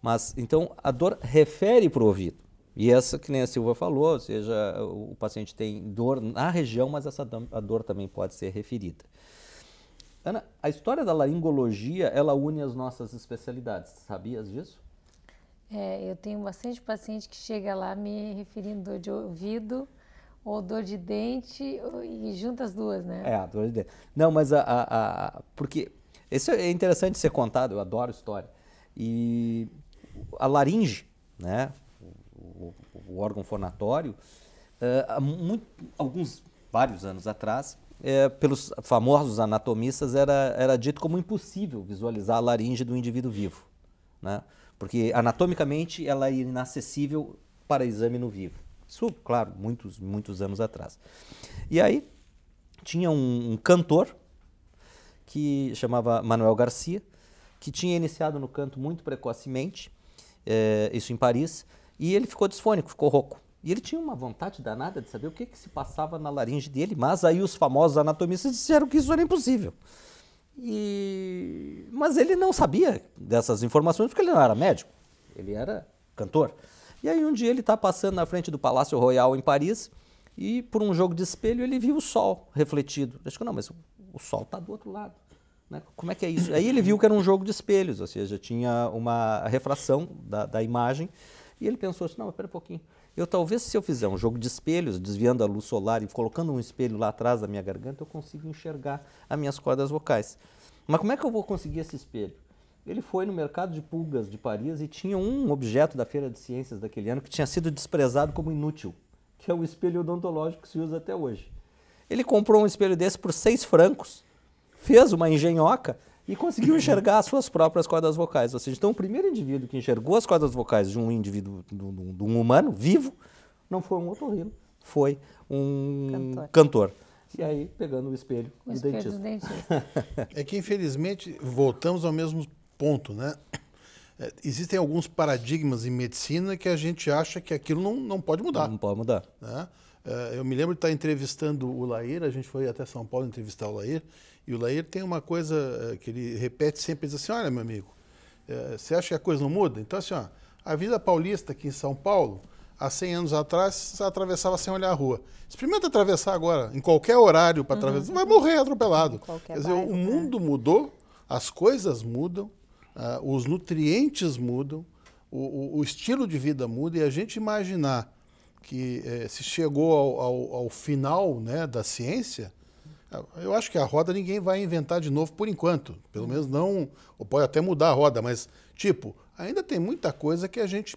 Mas então a dor refere para o ouvido. E essa que nem a Silva falou, ou seja, o paciente tem dor na região, mas essa a dor também pode ser referida. Ana, a história da laringologia, ela une as nossas especialidades. Sabias disso? É, eu tenho bastante paciente que chega lá me referindo dor de ouvido ou dor de dente e junta as duas, né? É, a dor de dente. Não, mas a, a, a porque isso é interessante ser contado, eu adoro história. E a laringe, né? O, o órgão fornatório, uh, muito, alguns, vários anos atrás, é, pelos famosos anatomistas, era, era dito como impossível visualizar a laringe do indivíduo vivo. Né? Porque anatomicamente ela é inacessível para exame no vivo. Isso, claro, muitos, muitos anos atrás. E aí tinha um, um cantor que chamava Manuel Garcia, que tinha iniciado no canto muito precocemente, é, isso em Paris, e ele ficou disfônico, ficou rouco. E ele tinha uma vontade danada de saber o que, que se passava na laringe dele, mas aí os famosos anatomistas disseram que isso era impossível. E... Mas ele não sabia dessas informações porque ele não era médico, ele era cantor. E aí um dia ele está passando na frente do Palácio Royal em Paris e por um jogo de espelho ele viu o sol refletido. Ele disse: não, mas o sol está do outro lado. Né? Como é que é isso? Aí ele viu que era um jogo de espelhos, ou seja, tinha uma refração da, da imagem. E ele pensou assim, não, espera um pouquinho. Eu talvez se eu fizer um jogo de espelhos, desviando a luz solar e colocando um espelho lá atrás da minha garganta, eu consigo enxergar as minhas cordas vocais. Mas como é que eu vou conseguir esse espelho? Ele foi no mercado de pulgas de Paris e tinha um objeto da Feira de Ciências daquele ano que tinha sido desprezado como inútil, que é o espelho odontológico que se usa até hoje. Ele comprou um espelho desse por seis francos, fez uma engenhoca e conseguiu enxergar as suas próprias cordas vocais. Ou seja, então o primeiro indivíduo que enxergou as cordas vocais de um indivíduo, de um, de um humano vivo, não foi um otorrino, foi um cantor. cantor. E aí, pegando o espelho, o do, dentista. do dentista. É que, infelizmente, voltamos ao mesmo ponto, né? É, existem alguns paradigmas em medicina que a gente acha que aquilo não, não pode mudar. Não pode mudar. Né? É, eu me lembro de estar entrevistando o Lair, a gente foi até São Paulo entrevistar o Lair, e o Lair tem uma coisa é, que ele repete sempre, diz assim, olha meu amigo, é, você acha que a coisa não muda? Então assim, ó, a vida paulista aqui em São Paulo, há 100 anos atrás, você atravessava sem olhar a rua. Experimenta atravessar agora, em qualquer horário para uhum. atravessar, uhum. vai morrer atropelado. Quer dizer, bairro, o né? mundo né? mudou, as coisas mudam, uh, os nutrientes mudam, o, o, estilo de vida muda e a gente imaginar que eh, se chegou ao, ao, ao, final né, da ciência, ah, eu acho que a roda ninguém vai inventar de novo por enquanto. Pelo menos não, ou pode até mudar a roda, mas, tipo, ainda tem muita coisa que a gente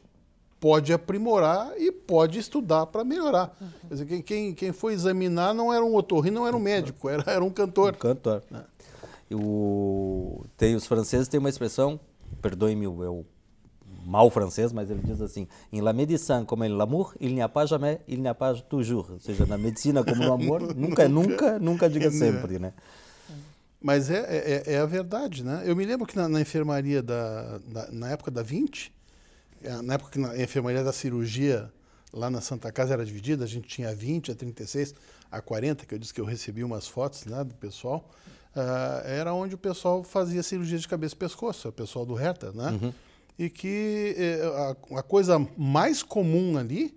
pode aprimorar e pode estudar para melhorar. Uhum. Quer dizer, quem, quem foi examinar não era um otorrino, não era um médico, era, era um cantor. Um cantor. Né? o, tem, os franceses têm uma expressão, perdoe-me eu é mal francês, mas ele diz assim: em la médecine como em l'amour, il n'y a pas jamais, il n'y a pas toujours. Ou seja, na medicina como no amor, nunca, nunca, nunca diga né? sempre, né? Mas é, é, é, é, a verdade, né? Eu me lembro que na, na enfermaria da, da, na época da 20, eh, na época que na, a enfermaria da cirurgia lá na Santa Casa era dividida, a gente tinha a 20, a 36, a 40, que eu disse que eu recebi umas fotos, né, do pessoal uh, era onde o pessoal fazia cirurgia de cabeça e pescoço, o pessoal do reta, né? Uhum. E que eh, a, a, coisa mais comum ali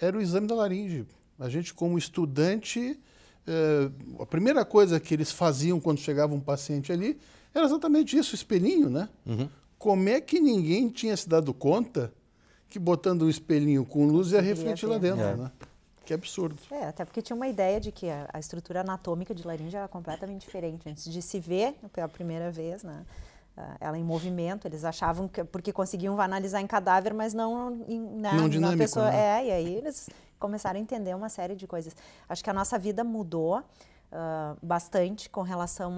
era o exame da laringe. A gente, como estudante, uh, a primeira coisa que eles faziam quando chegava um paciente ali era exatamente isso, o espelhinho, né? Uhum. Como é que ninguém tinha se dado conta que botando um espelhinho com luz ia refletir é, lá dentro, é. né? Que absurdo. É, até porque tinha uma ideia de que a, estrutura anatômica de laringe era completamente diferente. Antes de se ver pela primeira vez, né? Ah, ela em movimento, eles achavam que porque conseguiam analisar em cadáver, mas não em, na, né, não dinâmico, pessoa. Né? É, e aí eles começaram a entender uma série de coisas. Acho que a nossa vida mudou ah, bastante com relação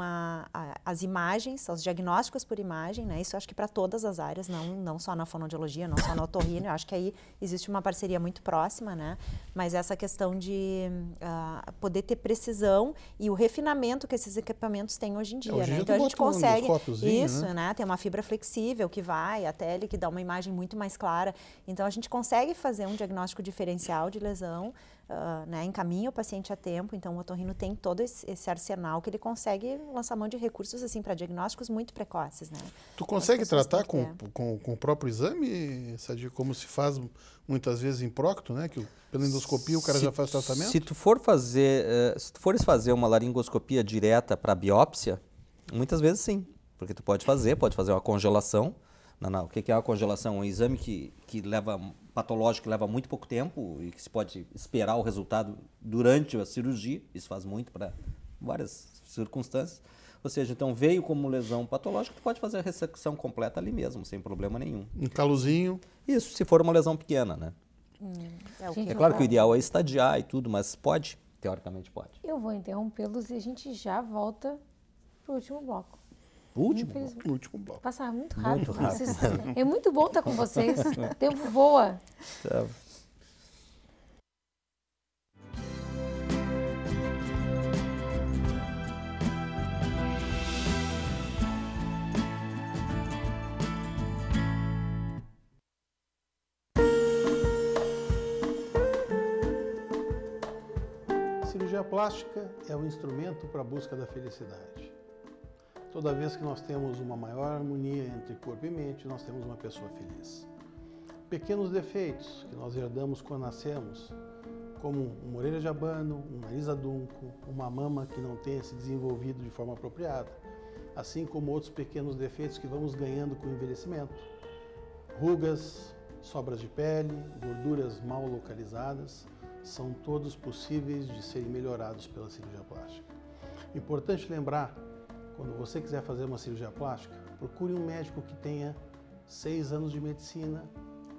às imagens, aos diagnósticos por imagem, né? Isso acho que para todas as áreas, não, não só na fonoaudiologia, não só na otorrino, eu acho que aí existe uma parceria muito próxima, né? Mas essa questão de uh, poder ter precisão e o refinamento que esses equipamentos têm hoje em dia, é, hoje né? Então a gente né, consegue né? isso, né? né? Tem uma fibra flexível que vai, a tele que dá uma imagem muito mais clara. Então a gente consegue fazer um diagnóstico diferencial de lesão ah, né, encaminha o paciente a tempo. Então, o otorrino tem todo esse arsenal que ele consegue lançar mão de recursos assim para diagnósticos muito precoces. Né? Tu consegue tratar com, é. com, com, o próprio exame, Sadia, como se faz muitas vezes em prócto, né? Que pela endoscopia o cara se, já faz tratamento? Se tu for fazer, eh, se tu fores fazer uma laringoscopia direta para biópsia, muitas vezes sim. Porque tu pode fazer, pode fazer uma congelação, na, o que é a congelação? Um exame que, que leva patológico que leva muito pouco tempo e que se pode esperar o resultado durante a cirurgia. Isso faz muito para várias circunstâncias. Ou seja, então veio como lesão patológica, tu pode fazer a ressecção completa ali mesmo, sem problema nenhum. Um calozinho. Isso, se for uma lesão pequena, né? Hum, é, é claro que o ideal é estadiar e tudo, mas pode, teoricamente pode. Eu vou interrompê-los e a gente já volta para o último bloco. O último bloco. último bloco. Passa muito rápido. Muito rápido. É muito bom estar com vocês. O tempo voa. Tá. cirurgia plástica é o instrumento para a busca da felicidade. Toda vez que nós temos uma maior harmonia entre corpo e mente, nós temos uma pessoa feliz. Pequenos defeitos que nós herdamos quando nascemos, como uma orelha de abano, um nariz adunco, uma mama que não tenha se desenvolvido de forma apropriada, assim como outros pequenos defeitos que vamos ganhando com o envelhecimento. Rugas, sobras de pele, gorduras mal localizadas, são todos possíveis de serem melhorados pela cirurgia plástica. Importante lembrar quando você quiser fazer uma cirurgia plástica, procure um médico que tenha seis anos de medicina,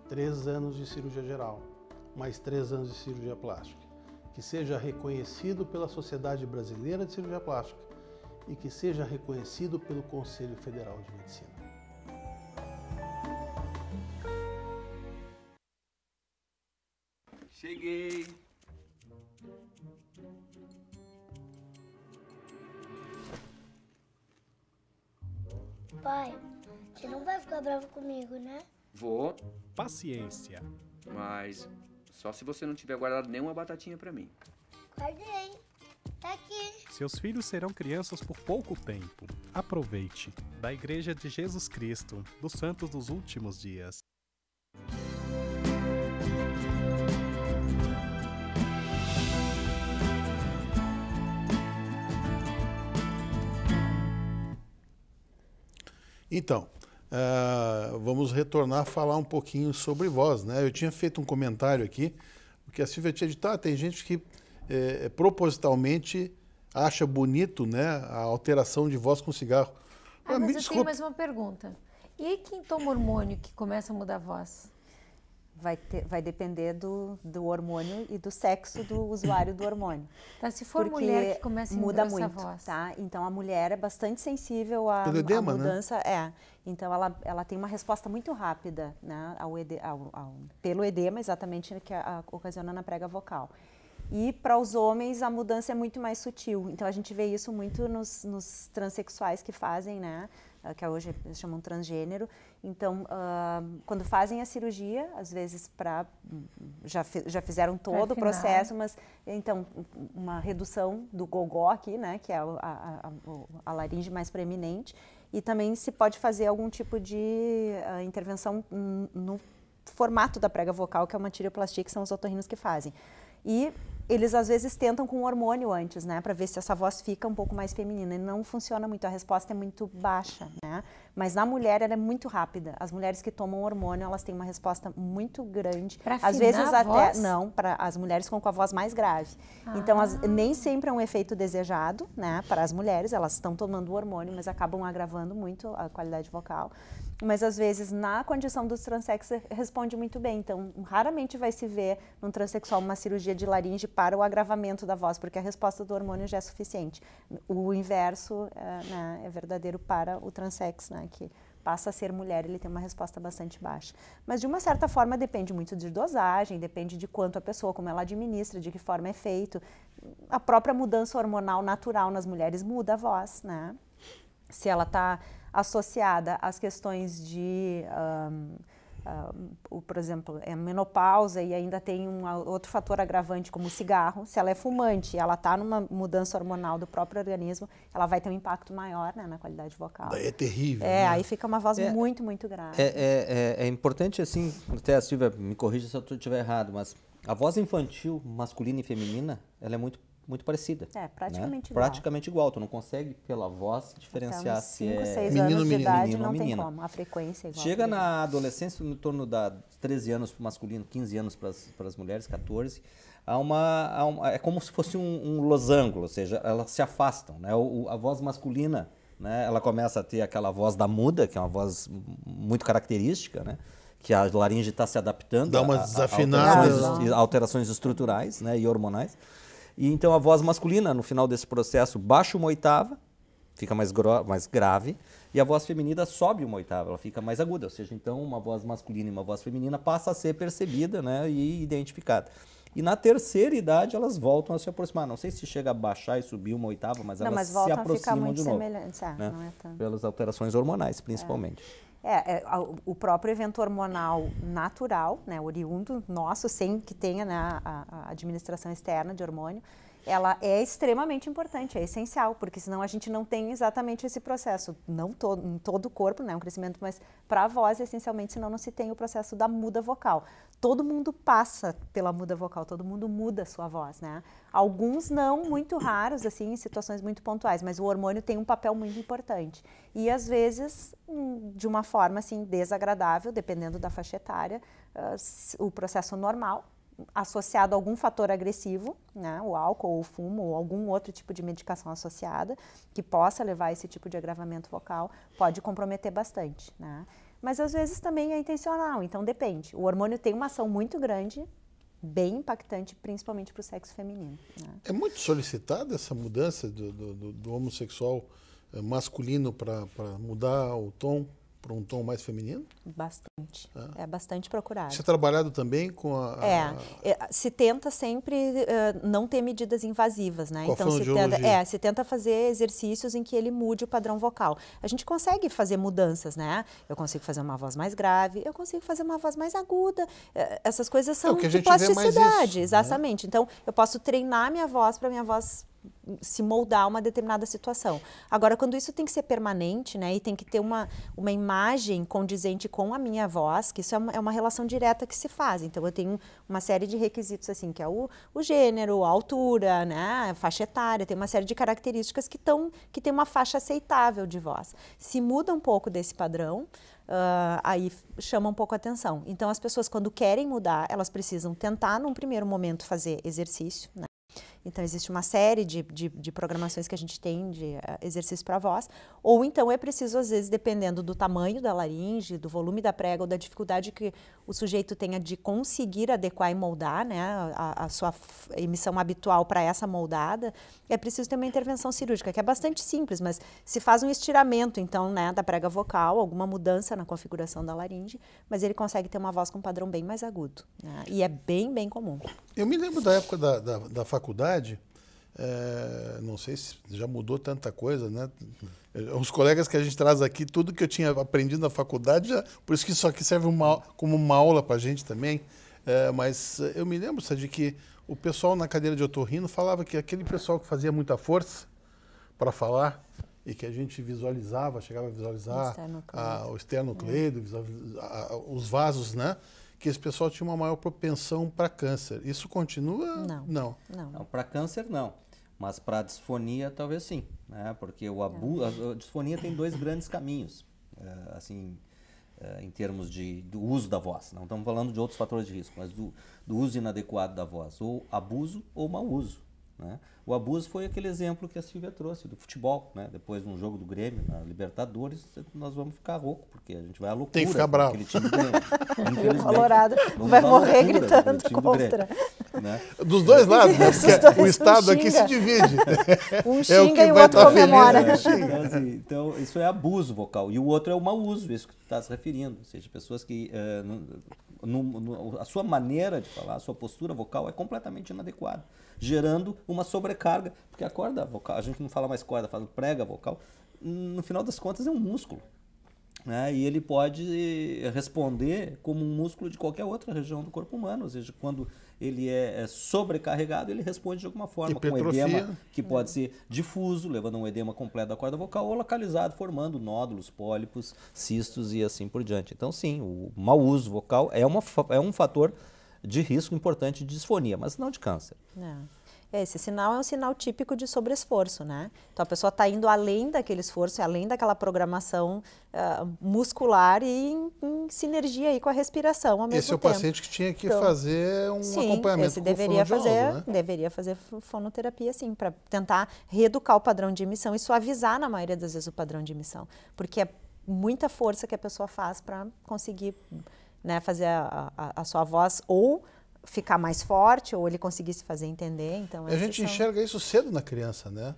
três anos de cirurgia geral, mais três anos de cirurgia plástica, que seja reconhecido pela Sociedade Brasileira de Cirurgia Plástica e que seja reconhecido pelo Conselho Federal de Medicina. Cheguei! Pai, você não vai ficar bravo comigo, né? Vou. Paciência. Mas só se você não tiver guardado nenhuma batatinha para mim. Guardei. Tá aqui. Seus filhos serão crianças por pouco tempo. Aproveite. Da Igreja de Jesus Cristo, dos Santos dos Últimos Dias. Então, uh, vamos retornar a falar um pouquinho sobre voz. Né? Eu tinha feito um comentário aqui, porque a Silvia tinha dito, ah, tem gente que eh, propositalmente acha bonito né, a alteração de voz com cigarro. Ah, mas eu desculpa. tenho mais uma pergunta. E quem toma hormônio que começa a mudar a voz? vai, ter, vai depender do, do hormônio e do sexo do usuário do hormônio. Tá, se for Porque mulher que começa a muda muito, voz. tá? Então a mulher é bastante sensível à, edema, à né? mudança, né? é. Então ela, ela tem uma resposta muito rápida, né, ao, ed, ao, ao pelo edema exatamente que a, a, ocasiona na prega vocal. E para os homens a mudança é muito mais sutil. Então a gente vê isso muito nos, nos transexuais que fazem, né? Eh, que hoje eles chamam transgênero. Então, uh, quando fazem a cirurgia, às vezes para já, já fizeram todo o processo, mas então uma redução do gogó aqui, né, que é a, a, a, a laringe mais preeminente, e também se pode fazer algum tipo de uh, intervenção no formato da prega vocal, que é uma tiroplastia, que são os otorrinos que fazem. E eles às vezes tentam com hormônio antes, né, para ver se essa voz fica um pouco mais feminina. E não funciona muito, a resposta é muito baixa, né? Mas na mulher ela é muito rápida. As mulheres que tomam hormônio, elas têm uma resposta muito grande. Pra às vezes até voz? não, para as mulheres com a voz mais grave. Ah. Então, as, ah. nem sempre é um efeito desejado, né, para as mulheres, elas estão tomando hormônio, mas acabam agravando muito a qualidade vocal mas às vezes na condição dos transexos responde muito bem. Então, raramente vai se ver num transexual uma cirurgia de laringe para o agravamento da voz, porque a resposta do hormônio já é suficiente. O inverso é, né, é verdadeiro para o transex, né, que passa a ser mulher, ele tem uma resposta bastante baixa. Mas de uma certa forma depende muito de dosagem, depende de quanto a pessoa, como ela administra, de que forma é feito. A própria mudança hormonal natural nas mulheres muda a voz, né? Se ela está associada às questões de um, uh, por exemplo, é menopausa e ainda tem um outro fator agravante como o cigarro, se ela é fumante, ela está numa mudança hormonal do próprio organismo, ela vai ter um impacto maior né, na qualidade vocal. É terrível. É, né? aí fica uma voz é, muito, muito grave. É, é, é, é importante, assim, até a Silvia me corrija se eu estiver errado, mas a voz infantil, masculina e feminina, ela é muito muito parecida. É, né? praticamente né? igual. Praticamente igual. Tu não consegue, pela voz, diferenciar então, cinco, se é menino, menino, idade, menino não menina. Tem como. A frequência é igual. Chega na adolescência, no torno da 13 anos para o masculino, 15 anos para as mulheres, 14. Há uma, há uma, é como se fosse um, um losango, ou seja, elas se afastam. Né? O, a voz masculina, né? ela começa a ter aquela voz da muda, que é uma voz muito característica, né? que a laringe está se adaptando. Dá umas desafinadas. Alterações, alterações, estruturais né, e hormonais. E então a voz masculina, no final desse processo, baixa uma oitava, fica mais, mais grave, e a voz feminina sobe uma oitava, ela fica mais aguda. Ou seja, então uma voz masculina e uma voz feminina passa a ser percebida né, e identificada. E na terceira idade elas voltam a se aproximar. Não sei se chega a baixar e subir uma oitava, mas não, elas mas se aproximam a ficar muito de novo. Semelhante. Ah, né? não é tanto. Pelas alterações hormonais, principalmente. É. É, é, o próprio evento hormonal natural, né, oriundo nosso, sem que tenha né, a, a administração externa de hormônio, ela é extremamente importante, é essencial, porque senão a gente não tem exatamente esse processo, não todo, em todo o corpo, né, é um crescimento, mas para a voz, é essencialmente, senão não se tem o processo da muda vocal. Todo mundo passa pela muda vocal, todo mundo muda a sua voz, né? Alguns não, muito raros, assim, em situações muito pontuais, mas o hormônio tem um papel muito importante. E às vezes, hum, de uma forma, assim, desagradável, dependendo da faixa etária, ah, o processo normal associado a algum fator agressivo, né, o álcool, o fumo, ou algum outro tipo de medicação associada que possa levar a esse tipo de agravamento vocal, pode comprometer bastante, né? Mas às vezes também é intencional, então depende. O hormônio tem uma ação muito grande, bem impactante, principalmente para o sexo feminino. Né? É muito solicitada essa mudança do, do, do homossexual eh, masculino para mudar o tom para um tom mais feminino? Bastante. É, é bastante procurado. Você é trabalhado também com a. É, é, se tenta sempre uh, não ter medidas invasivas, né? Com então, se tenta, é, se tenta fazer exercícios em que ele mude o padrão vocal. A gente consegue fazer mudanças, né? Eu consigo fazer uma voz mais grave, eu consigo fazer uma voz mais aguda. Eh, essas coisas é, são é, de plasticidade, isso, né? exatamente. Né? Então, eu posso treinar minha voz para minha voz se moldar uma determinada situação. Agora, quando isso tem que ser permanente, né, e tem que ter uma, uma imagem condizente com a minha voz, que isso é uma, é uma relação direta que se faz. Então, eu tenho uma série de requisitos, assim, que é o, o gênero, a altura, né, a faixa etária, tem uma série de características que, tão, que tem uma faixa aceitável de voz. Se muda um pouco desse padrão, Uh, aí chama um pouco a atenção. Então, as pessoas, quando querem mudar, elas precisam tentar, num primeiro momento, fazer exercício, né? Então, existe uma série de, de, de programações que a gente tem de uh, eh, exercício para voz. Ou então é preciso, às vezes, dependendo do tamanho da laringe, do volume da prega ou da dificuldade que o sujeito tenha de conseguir adequar e moldar né, a, a sua emissão habitual para essa moldada, é preciso ter uma intervenção cirúrgica, que é bastante simples, mas se faz um estiramento, então, né, da prega vocal, alguma mudança na configuração da laringe, mas ele consegue ter uma voz com um padrão bem mais agudo. Né, e é bem, bem comum. Eu me lembro da época da, da, da faculdade é, não sei se já mudou tanta coisa, né? Os colegas que a gente traz aqui, tudo que eu tinha aprendido na faculdade, já, por isso que isso aqui serve uma, como uma aula para a gente também. É, mas eh, eu me lembro, de que o pessoal na cadeira de otorrino falava que aquele pessoal que fazia muita força para falar e que a gente visualizava, chegava a visualizar o externo Cleido, a, o externo é. Cleido a, os vasos, né? que esse pessoal tinha uma maior propensão para câncer. Isso continua? Não. Não. não. não para câncer, não. Mas para disfonia, talvez sim. Né? Porque o abuso, a, disfonia tem dois grandes caminhos. É, assim, é, em termos de, do uso da voz. Não estamos falando de outros fatores de risco, mas do, do uso inadequado da voz. Ou abuso ou mau uso. Né? O abuso foi aquele exemplo que a Silvia trouxe do futebol, né? Depois de um jogo do Grêmio na Libertadores, nós vamos ficar rouco porque a gente vai à loucura. Tem que ficar bravo. o Colorado vai morrer gritando contra. Do né? Dos dois lados, né? Porque o estado um aqui se divide. um xinga é o e o outro tá comemora. Feliz, né? Então, assim, então, isso é abuso vocal e o outro é o mau uso, isso que tu está se referindo, ou seja, pessoas que uh, não, no, no, a sua maneira de falar, a sua postura vocal é completamente inadequada, gerando uma sobrecarga, porque a corda vocal, a gente não fala mais corda, fala prega vocal, no final das contas é um músculo. Né? E ele pode responder como um músculo de qualquer outra região do corpo humano, ou seja, quando ele é, é, sobrecarregado, ele responde de alguma forma Hipertrofia. com edema, que pode ser difuso, levando a um edema completo da corda vocal, ou localizado, formando nódulos, pólipos, cistos e assim por diante. Então, sim, o mau uso vocal é, uma, é um fator de risco importante de disfonia, mas não de câncer. Não. É. É, esse sinal é um sinal típico de sobreesforço, né? Então a pessoa está indo além daquele esforço, além daquela programação uh, muscular e em, em, sinergia aí com a respiração ao mesmo tempo. Esse é o paciente que tinha que então, fazer um sim, acompanhamento esse deveria fazer, né? deveria fazer fonoterapia sim, para tentar reeducar o padrão de emissão e suavizar na maioria das vezes o padrão de emissão, porque é muita força que a pessoa faz para conseguir né, fazer a, a, a sua voz ou ficar mais forte ou ele conseguisse fazer entender. Então, a gente são... enxerga isso cedo na criança, né?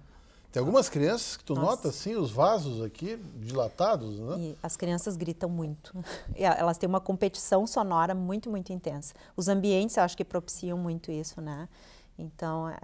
Tem algumas crianças que tu Nossa. nota assim os vasos aqui dilatados, né? E as crianças gritam muito. Elas têm uma competição sonora muito, muito intensa. Os ambientes, eu acho que propiciam muito isso, né? Então, é,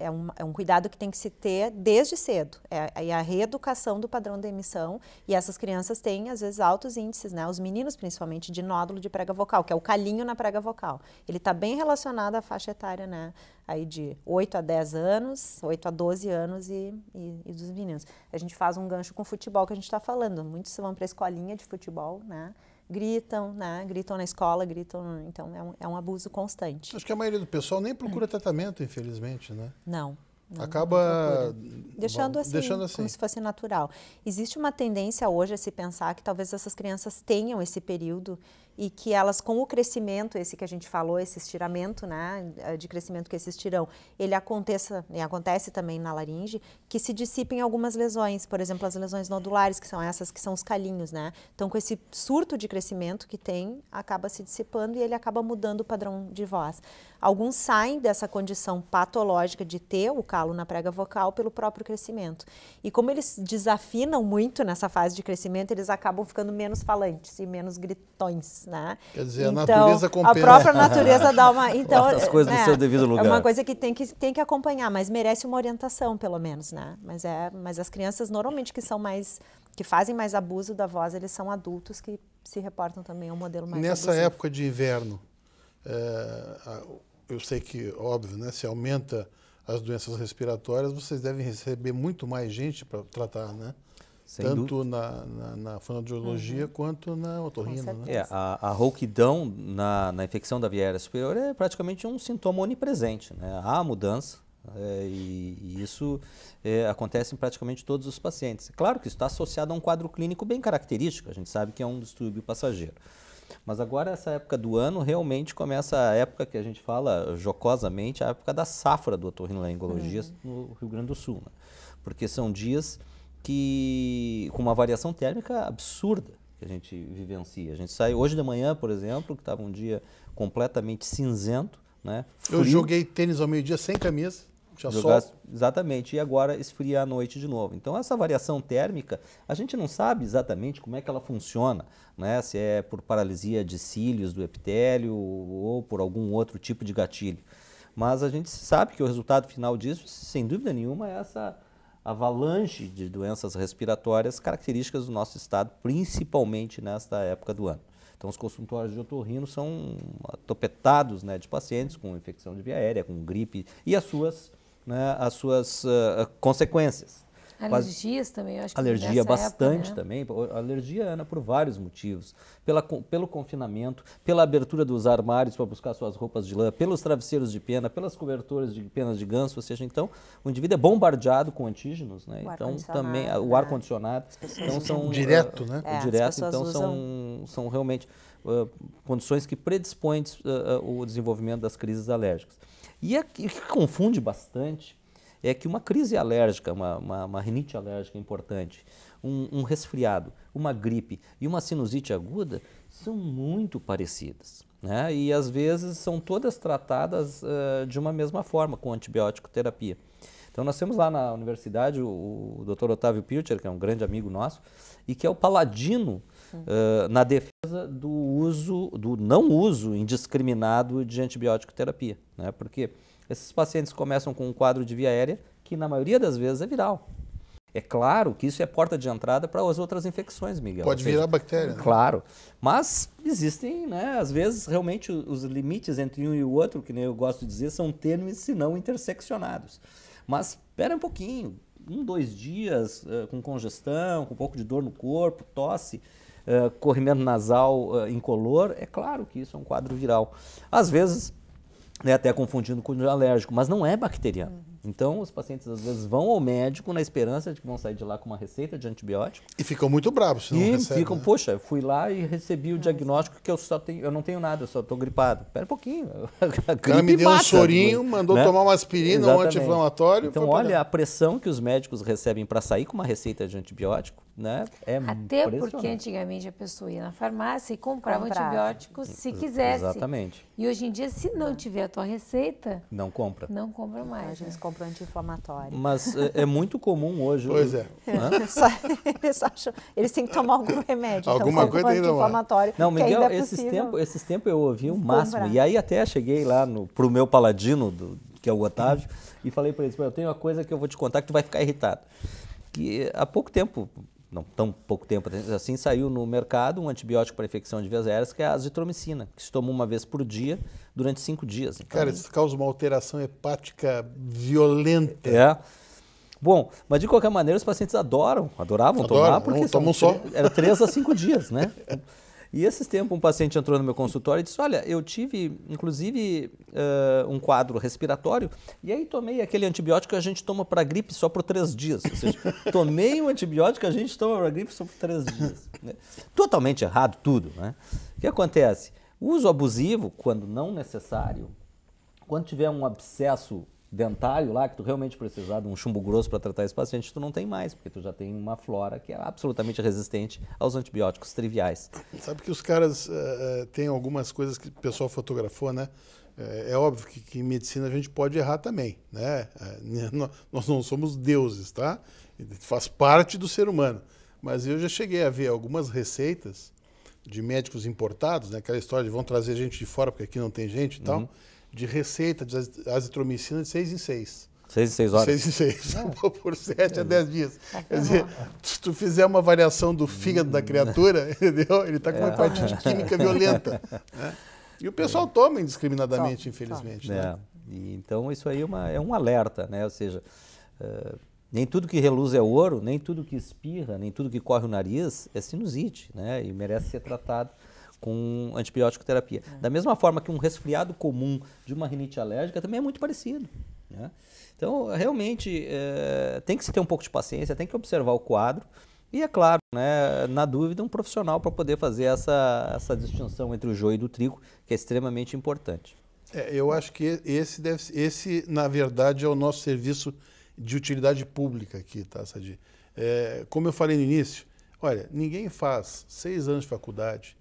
é, um, é, um, cuidado que tem que se ter desde cedo. É, é, a reeducação do padrão de emissão. E essas crianças têm, às vezes, altos índices, né? Os meninos, principalmente, de nódulo de prega vocal, que é o calinho na prega vocal. Ele está bem relacionado à faixa etária, né? Aí de 8 a 10 anos, 8 a 12 anos e, e, e dos meninos. A gente faz um gancho com o futebol que a gente está falando. Muitos vão para a escolinha de futebol, né? gritam, né? gritam na escola, gritam. Então é um, é um abuso constante. Acho que a maioria do pessoal nem procura tratamento, infelizmente, né? Não. Não, acaba não deixando, assim, deixando assim, como se fosse natural. Existe uma tendência hoje a se pensar que talvez essas crianças tenham esse período e que elas, com o crescimento, esse que a gente falou, esse estiramento, né, eh, de crescimento que esses tiram, ele aconteça, e acontece também na laringe, que se dissipem algumas lesões, por exemplo, as lesões nodulares, que são essas que são os calinhos, né? Então, com esse surto de crescimento que tem, acaba se dissipando e ele acaba mudando o padrão de voz. Alguns saem dessa condição patológica de ter o calo na prega vocal pelo próprio crescimento. E como eles desafinam muito nessa fase de crescimento, eles acabam ficando menos falantes e menos gritões, né? Quer dizer, então, a natureza compensa. A própria natureza dá uma... Então, as coisas né, no seu devido lugar. É uma coisa que tem, que tem que acompanhar, mas merece uma orientação, pelo menos, né? Mas, é, mas as crianças, normalmente, que são mais... que fazem mais abuso da voz, eles são adultos que se reportam também ao modelo mais Nessa abusivo. época de inverno, é, eu sei que, óbvio, né? Se aumenta as doenças respiratórias, vocês devem receber muito mais gente para tratar, né? Sem Tanto na, na, na, fonoaudiologia uhum. quanto na otorrina. Né? É, a, a rouquidão na, na infecção da viária superior é praticamente um sintoma onipresente. Né? Há mudança, é, e, e, isso é, acontece em praticamente todos os pacientes. Claro que isso está associado a um quadro clínico bem característico, a gente sabe que é um distúrbio passageiro. Mas agora, essa época do ano, realmente começa a época que a gente fala jocosamente, a época da safra do otorrinolaringologia uhum. no Rio Grande do Sul. Né? Porque são dias que com uma variação térmica absurda que a gente vivencia. A gente sai hoje de manhã, por exemplo, que estava um dia completamente cinzento, né? Frio. Eu joguei tênis ao meio-dia sem camisa. Tinha Jogar, Exatamente, e agora esfria a noite de novo. Então, essa variação térmica, a gente não sabe exatamente como é que ela funciona, né? se é por paralisia de cílios do epitélio ou por algum outro tipo de gatilho. Mas a gente sabe que o resultado final disso, sem dúvida nenhuma, é essa avalanche de doenças respiratórias características do nosso estado, principalmente nesta época do ano. Então, os consultórios de otorrino são atopetados né, de pacientes com infecção de via aérea, com gripe e as suas, né, as suas uh, consequências. Alergias também, eu acho que Alergia bastante época, né? também. Alergia, Ana, por vários motivos. Pela, pelo confinamento, pela abertura dos armários para buscar suas roupas de lã, pelos travesseiros de pena, pelas coberturas de penas de ganso, ou seja, então o indivíduo é bombardeado com antígenos, né? O então também né? o ar condicionado, então são direto, né? É, direto, então usam... são são realmente uh, condições que predispõem uh, o desenvolvimento das crises alérgicas. E o que confunde bastante é que uma crise alérgica, uma, uma, uma rinite alérgica importante, um, um resfriado, uma gripe e uma sinusite aguda são muito parecidas. Né? E às vezes são todas tratadas uh, de uma mesma forma, com antibiótico terapia. Então nós temos lá na universidade o, o Dr. Otávio Pilcher, que é um grande amigo nosso, e que é o paladino uh, na defesa do uso, do não uso indiscriminado de antibiótico terapia. Né? Porque esses pacientes começam com um quadro de via aérea que, na maioria das vezes, é viral. É claro que isso é porta de entrada para as outras infecções, Miguel. Pode virar bactéria. Né? Claro. Mas existem, né, às vezes, realmente os limites entre um e o outro, que nem eu gosto de dizer, são tênues, se não interseccionados. Mas espera um pouquinho, um, dois dias uh, com congestão, com um pouco de dor no corpo, tosse, uh, corrimento nasal uh, incolor, é claro que isso é um quadro viral. Às vezes né, até confundindo com alérgico, mas não é bacteriano. Uhum. Então, os pacientes às vezes vão ao médico na esperança de que vão sair de lá com uma receita de antibiótico. E ficam muito bravos se não E recebe, ficam, né? poxa, fui lá e recebi o diagnóstico que eu só tenho, eu não tenho nada, eu só estou gripado. Espera um pouquinho. A gripe me deu mata, um sorinho, né? mandou né? tomar uma aspirina, Exatamente. um anti-inflamatório. Então, olha a pressão que os médicos recebem para sair com uma receita de antibiótico né? É Até porque antigamente a pessoa ia na farmácia e comprava, antibióticos antibiótico se hum, quisesse. Exatamente. E hoje em dia, se não tiver a tua receita... Não compra. Não compra mais. A gente né? compra anti-inflamatório. Mas é, é, muito comum hoje... Pois é. Eles, só, eles, acham, eles têm que tomar algum remédio. Então, Alguma então, coisa ainda anti-inflamatório. Não, Miguel, é esses tempos esses tempo eu ouvi o máximo. Comprar. E aí até cheguei lá para o meu paladino, do, que é o Otávio, e falei para ele, eu tenho uma coisa que eu vou te contar que tu vai ficar irritado. Que há pouco tempo, não tão pouco tempo assim, saiu no mercado um antibiótico para infecção de vias aéreas, que é a azitromicina, que se toma uma vez por dia durante cinco dias. Então, Cara, isso causa uma alteração hepática violenta. É. Bom, mas de qualquer maneira os pacientes adoram, adoravam Adoro, tomar, porque tomam só. era três a cinco dias, né? E esses tempos um paciente entrou no meu consultório e disse, olha, eu tive, inclusive, uh, um quadro respiratório, e aí tomei aquele antibiótico que a gente toma para gripe só por três dias. Ou seja, tomei um antibiótico que a gente toma para gripe só por três dias. Né? Totalmente errado tudo, né? O que acontece? uso abusivo, quando não necessário, quando tiver um abscesso dentário lá, que tu realmente precisar de um chumbo grosso para tratar esse paciente, tu não tem mais, porque tu já tem uma flora que é absolutamente resistente aos antibióticos triviais. Sabe que os caras uh, têm algumas coisas que o pessoal fotografou, né? Eh, é, óbvio que, que, em medicina a gente pode errar também, né? Nós não somos deuses, tá? Faz parte do ser humano. Mas eu já cheguei a ver algumas receitas de médicos importados, né? Aquela história de vão trazer gente de fora porque aqui não tem gente e uhum. tal de receita de azitromicina de 6 em 6. 6 em 6 horas? 6 em 6, por 7 é. a 10 uhum. dias. Tá Quer dizer, se tu fizer uma variação do fígado da hum. criatura, entendeu? ele está com uma é. hepatite química violenta. Né? E o pessoal é. toma indiscriminadamente, Só. infelizmente. Só. É. Né? E, então, isso aí é uma, é um alerta, né? ou seja, uh, nem tudo que reluz é ouro, nem tudo que espirra, nem tudo que corre o nariz é sinusite né? e merece ser tratado com antibiótico terapia. É. Da mesma forma que um resfriado comum de uma rinite alérgica também é muito parecido. Né? Então, realmente, é, tem que se ter um pouco de paciência, tem que observar o quadro. E é claro, né, na dúvida, um profissional para poder fazer essa, essa distinção entre o joio e o trigo, que é extremamente importante. É, eu acho que esse, deve, esse, na verdade, é o nosso serviço de utilidade pública aqui, tá, Sadi? É, como eu falei no início, olha, ninguém faz seis anos de faculdade,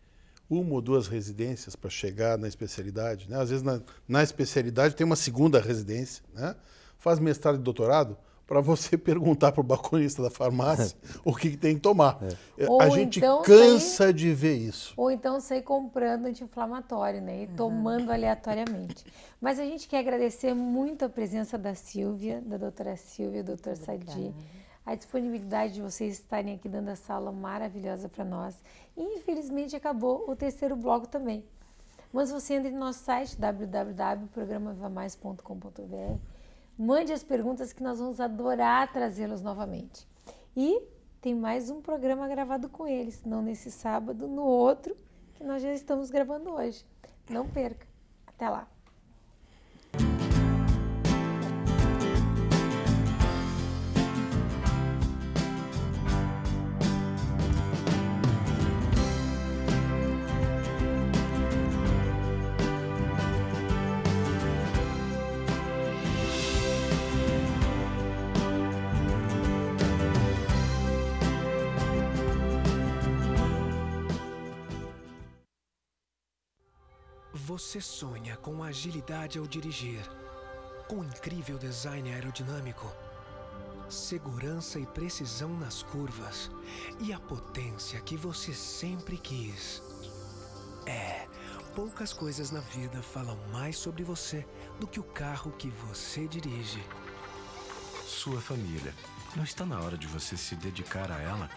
uma ou duas residências para chegar na especialidade. Né? Às vezes, na, na, especialidade, tem uma segunda residência. Né? Faz mestrado e doutorado para você perguntar para o balconista da farmácia o que, que, tem que tomar. É. é a ou gente então cansa de ver isso. Ou então sair comprando anti-inflamatório né? e uhum. tomando aleatoriamente. Mas a gente quer agradecer muito a presença da Silvia, da doutora Silvia, do doutor Sadi a disponibilidade de vocês estarem aqui dando essa aula maravilhosa para nós. E infelizmente acabou o terceiro bloco também. Mas você entra no nosso site www.programavamais.com.br, mande as perguntas que nós vamos adorar trazê-las novamente. E tem mais um programa gravado com eles, não nesse sábado, no outro que nós já estamos gravando hoje. Não perca. Até lá. Você sonha com agilidade ao dirigir, com incrível design aerodinâmico, segurança e precisão nas curvas e a potência que você sempre quis. É, poucas coisas na vida falam mais sobre você do que o carro que você dirige. Sua família. Não está na hora de você se dedicar a ela?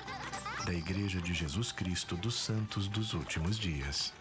Da Igreja de Jesus Cristo dos Santos dos Últimos Dias.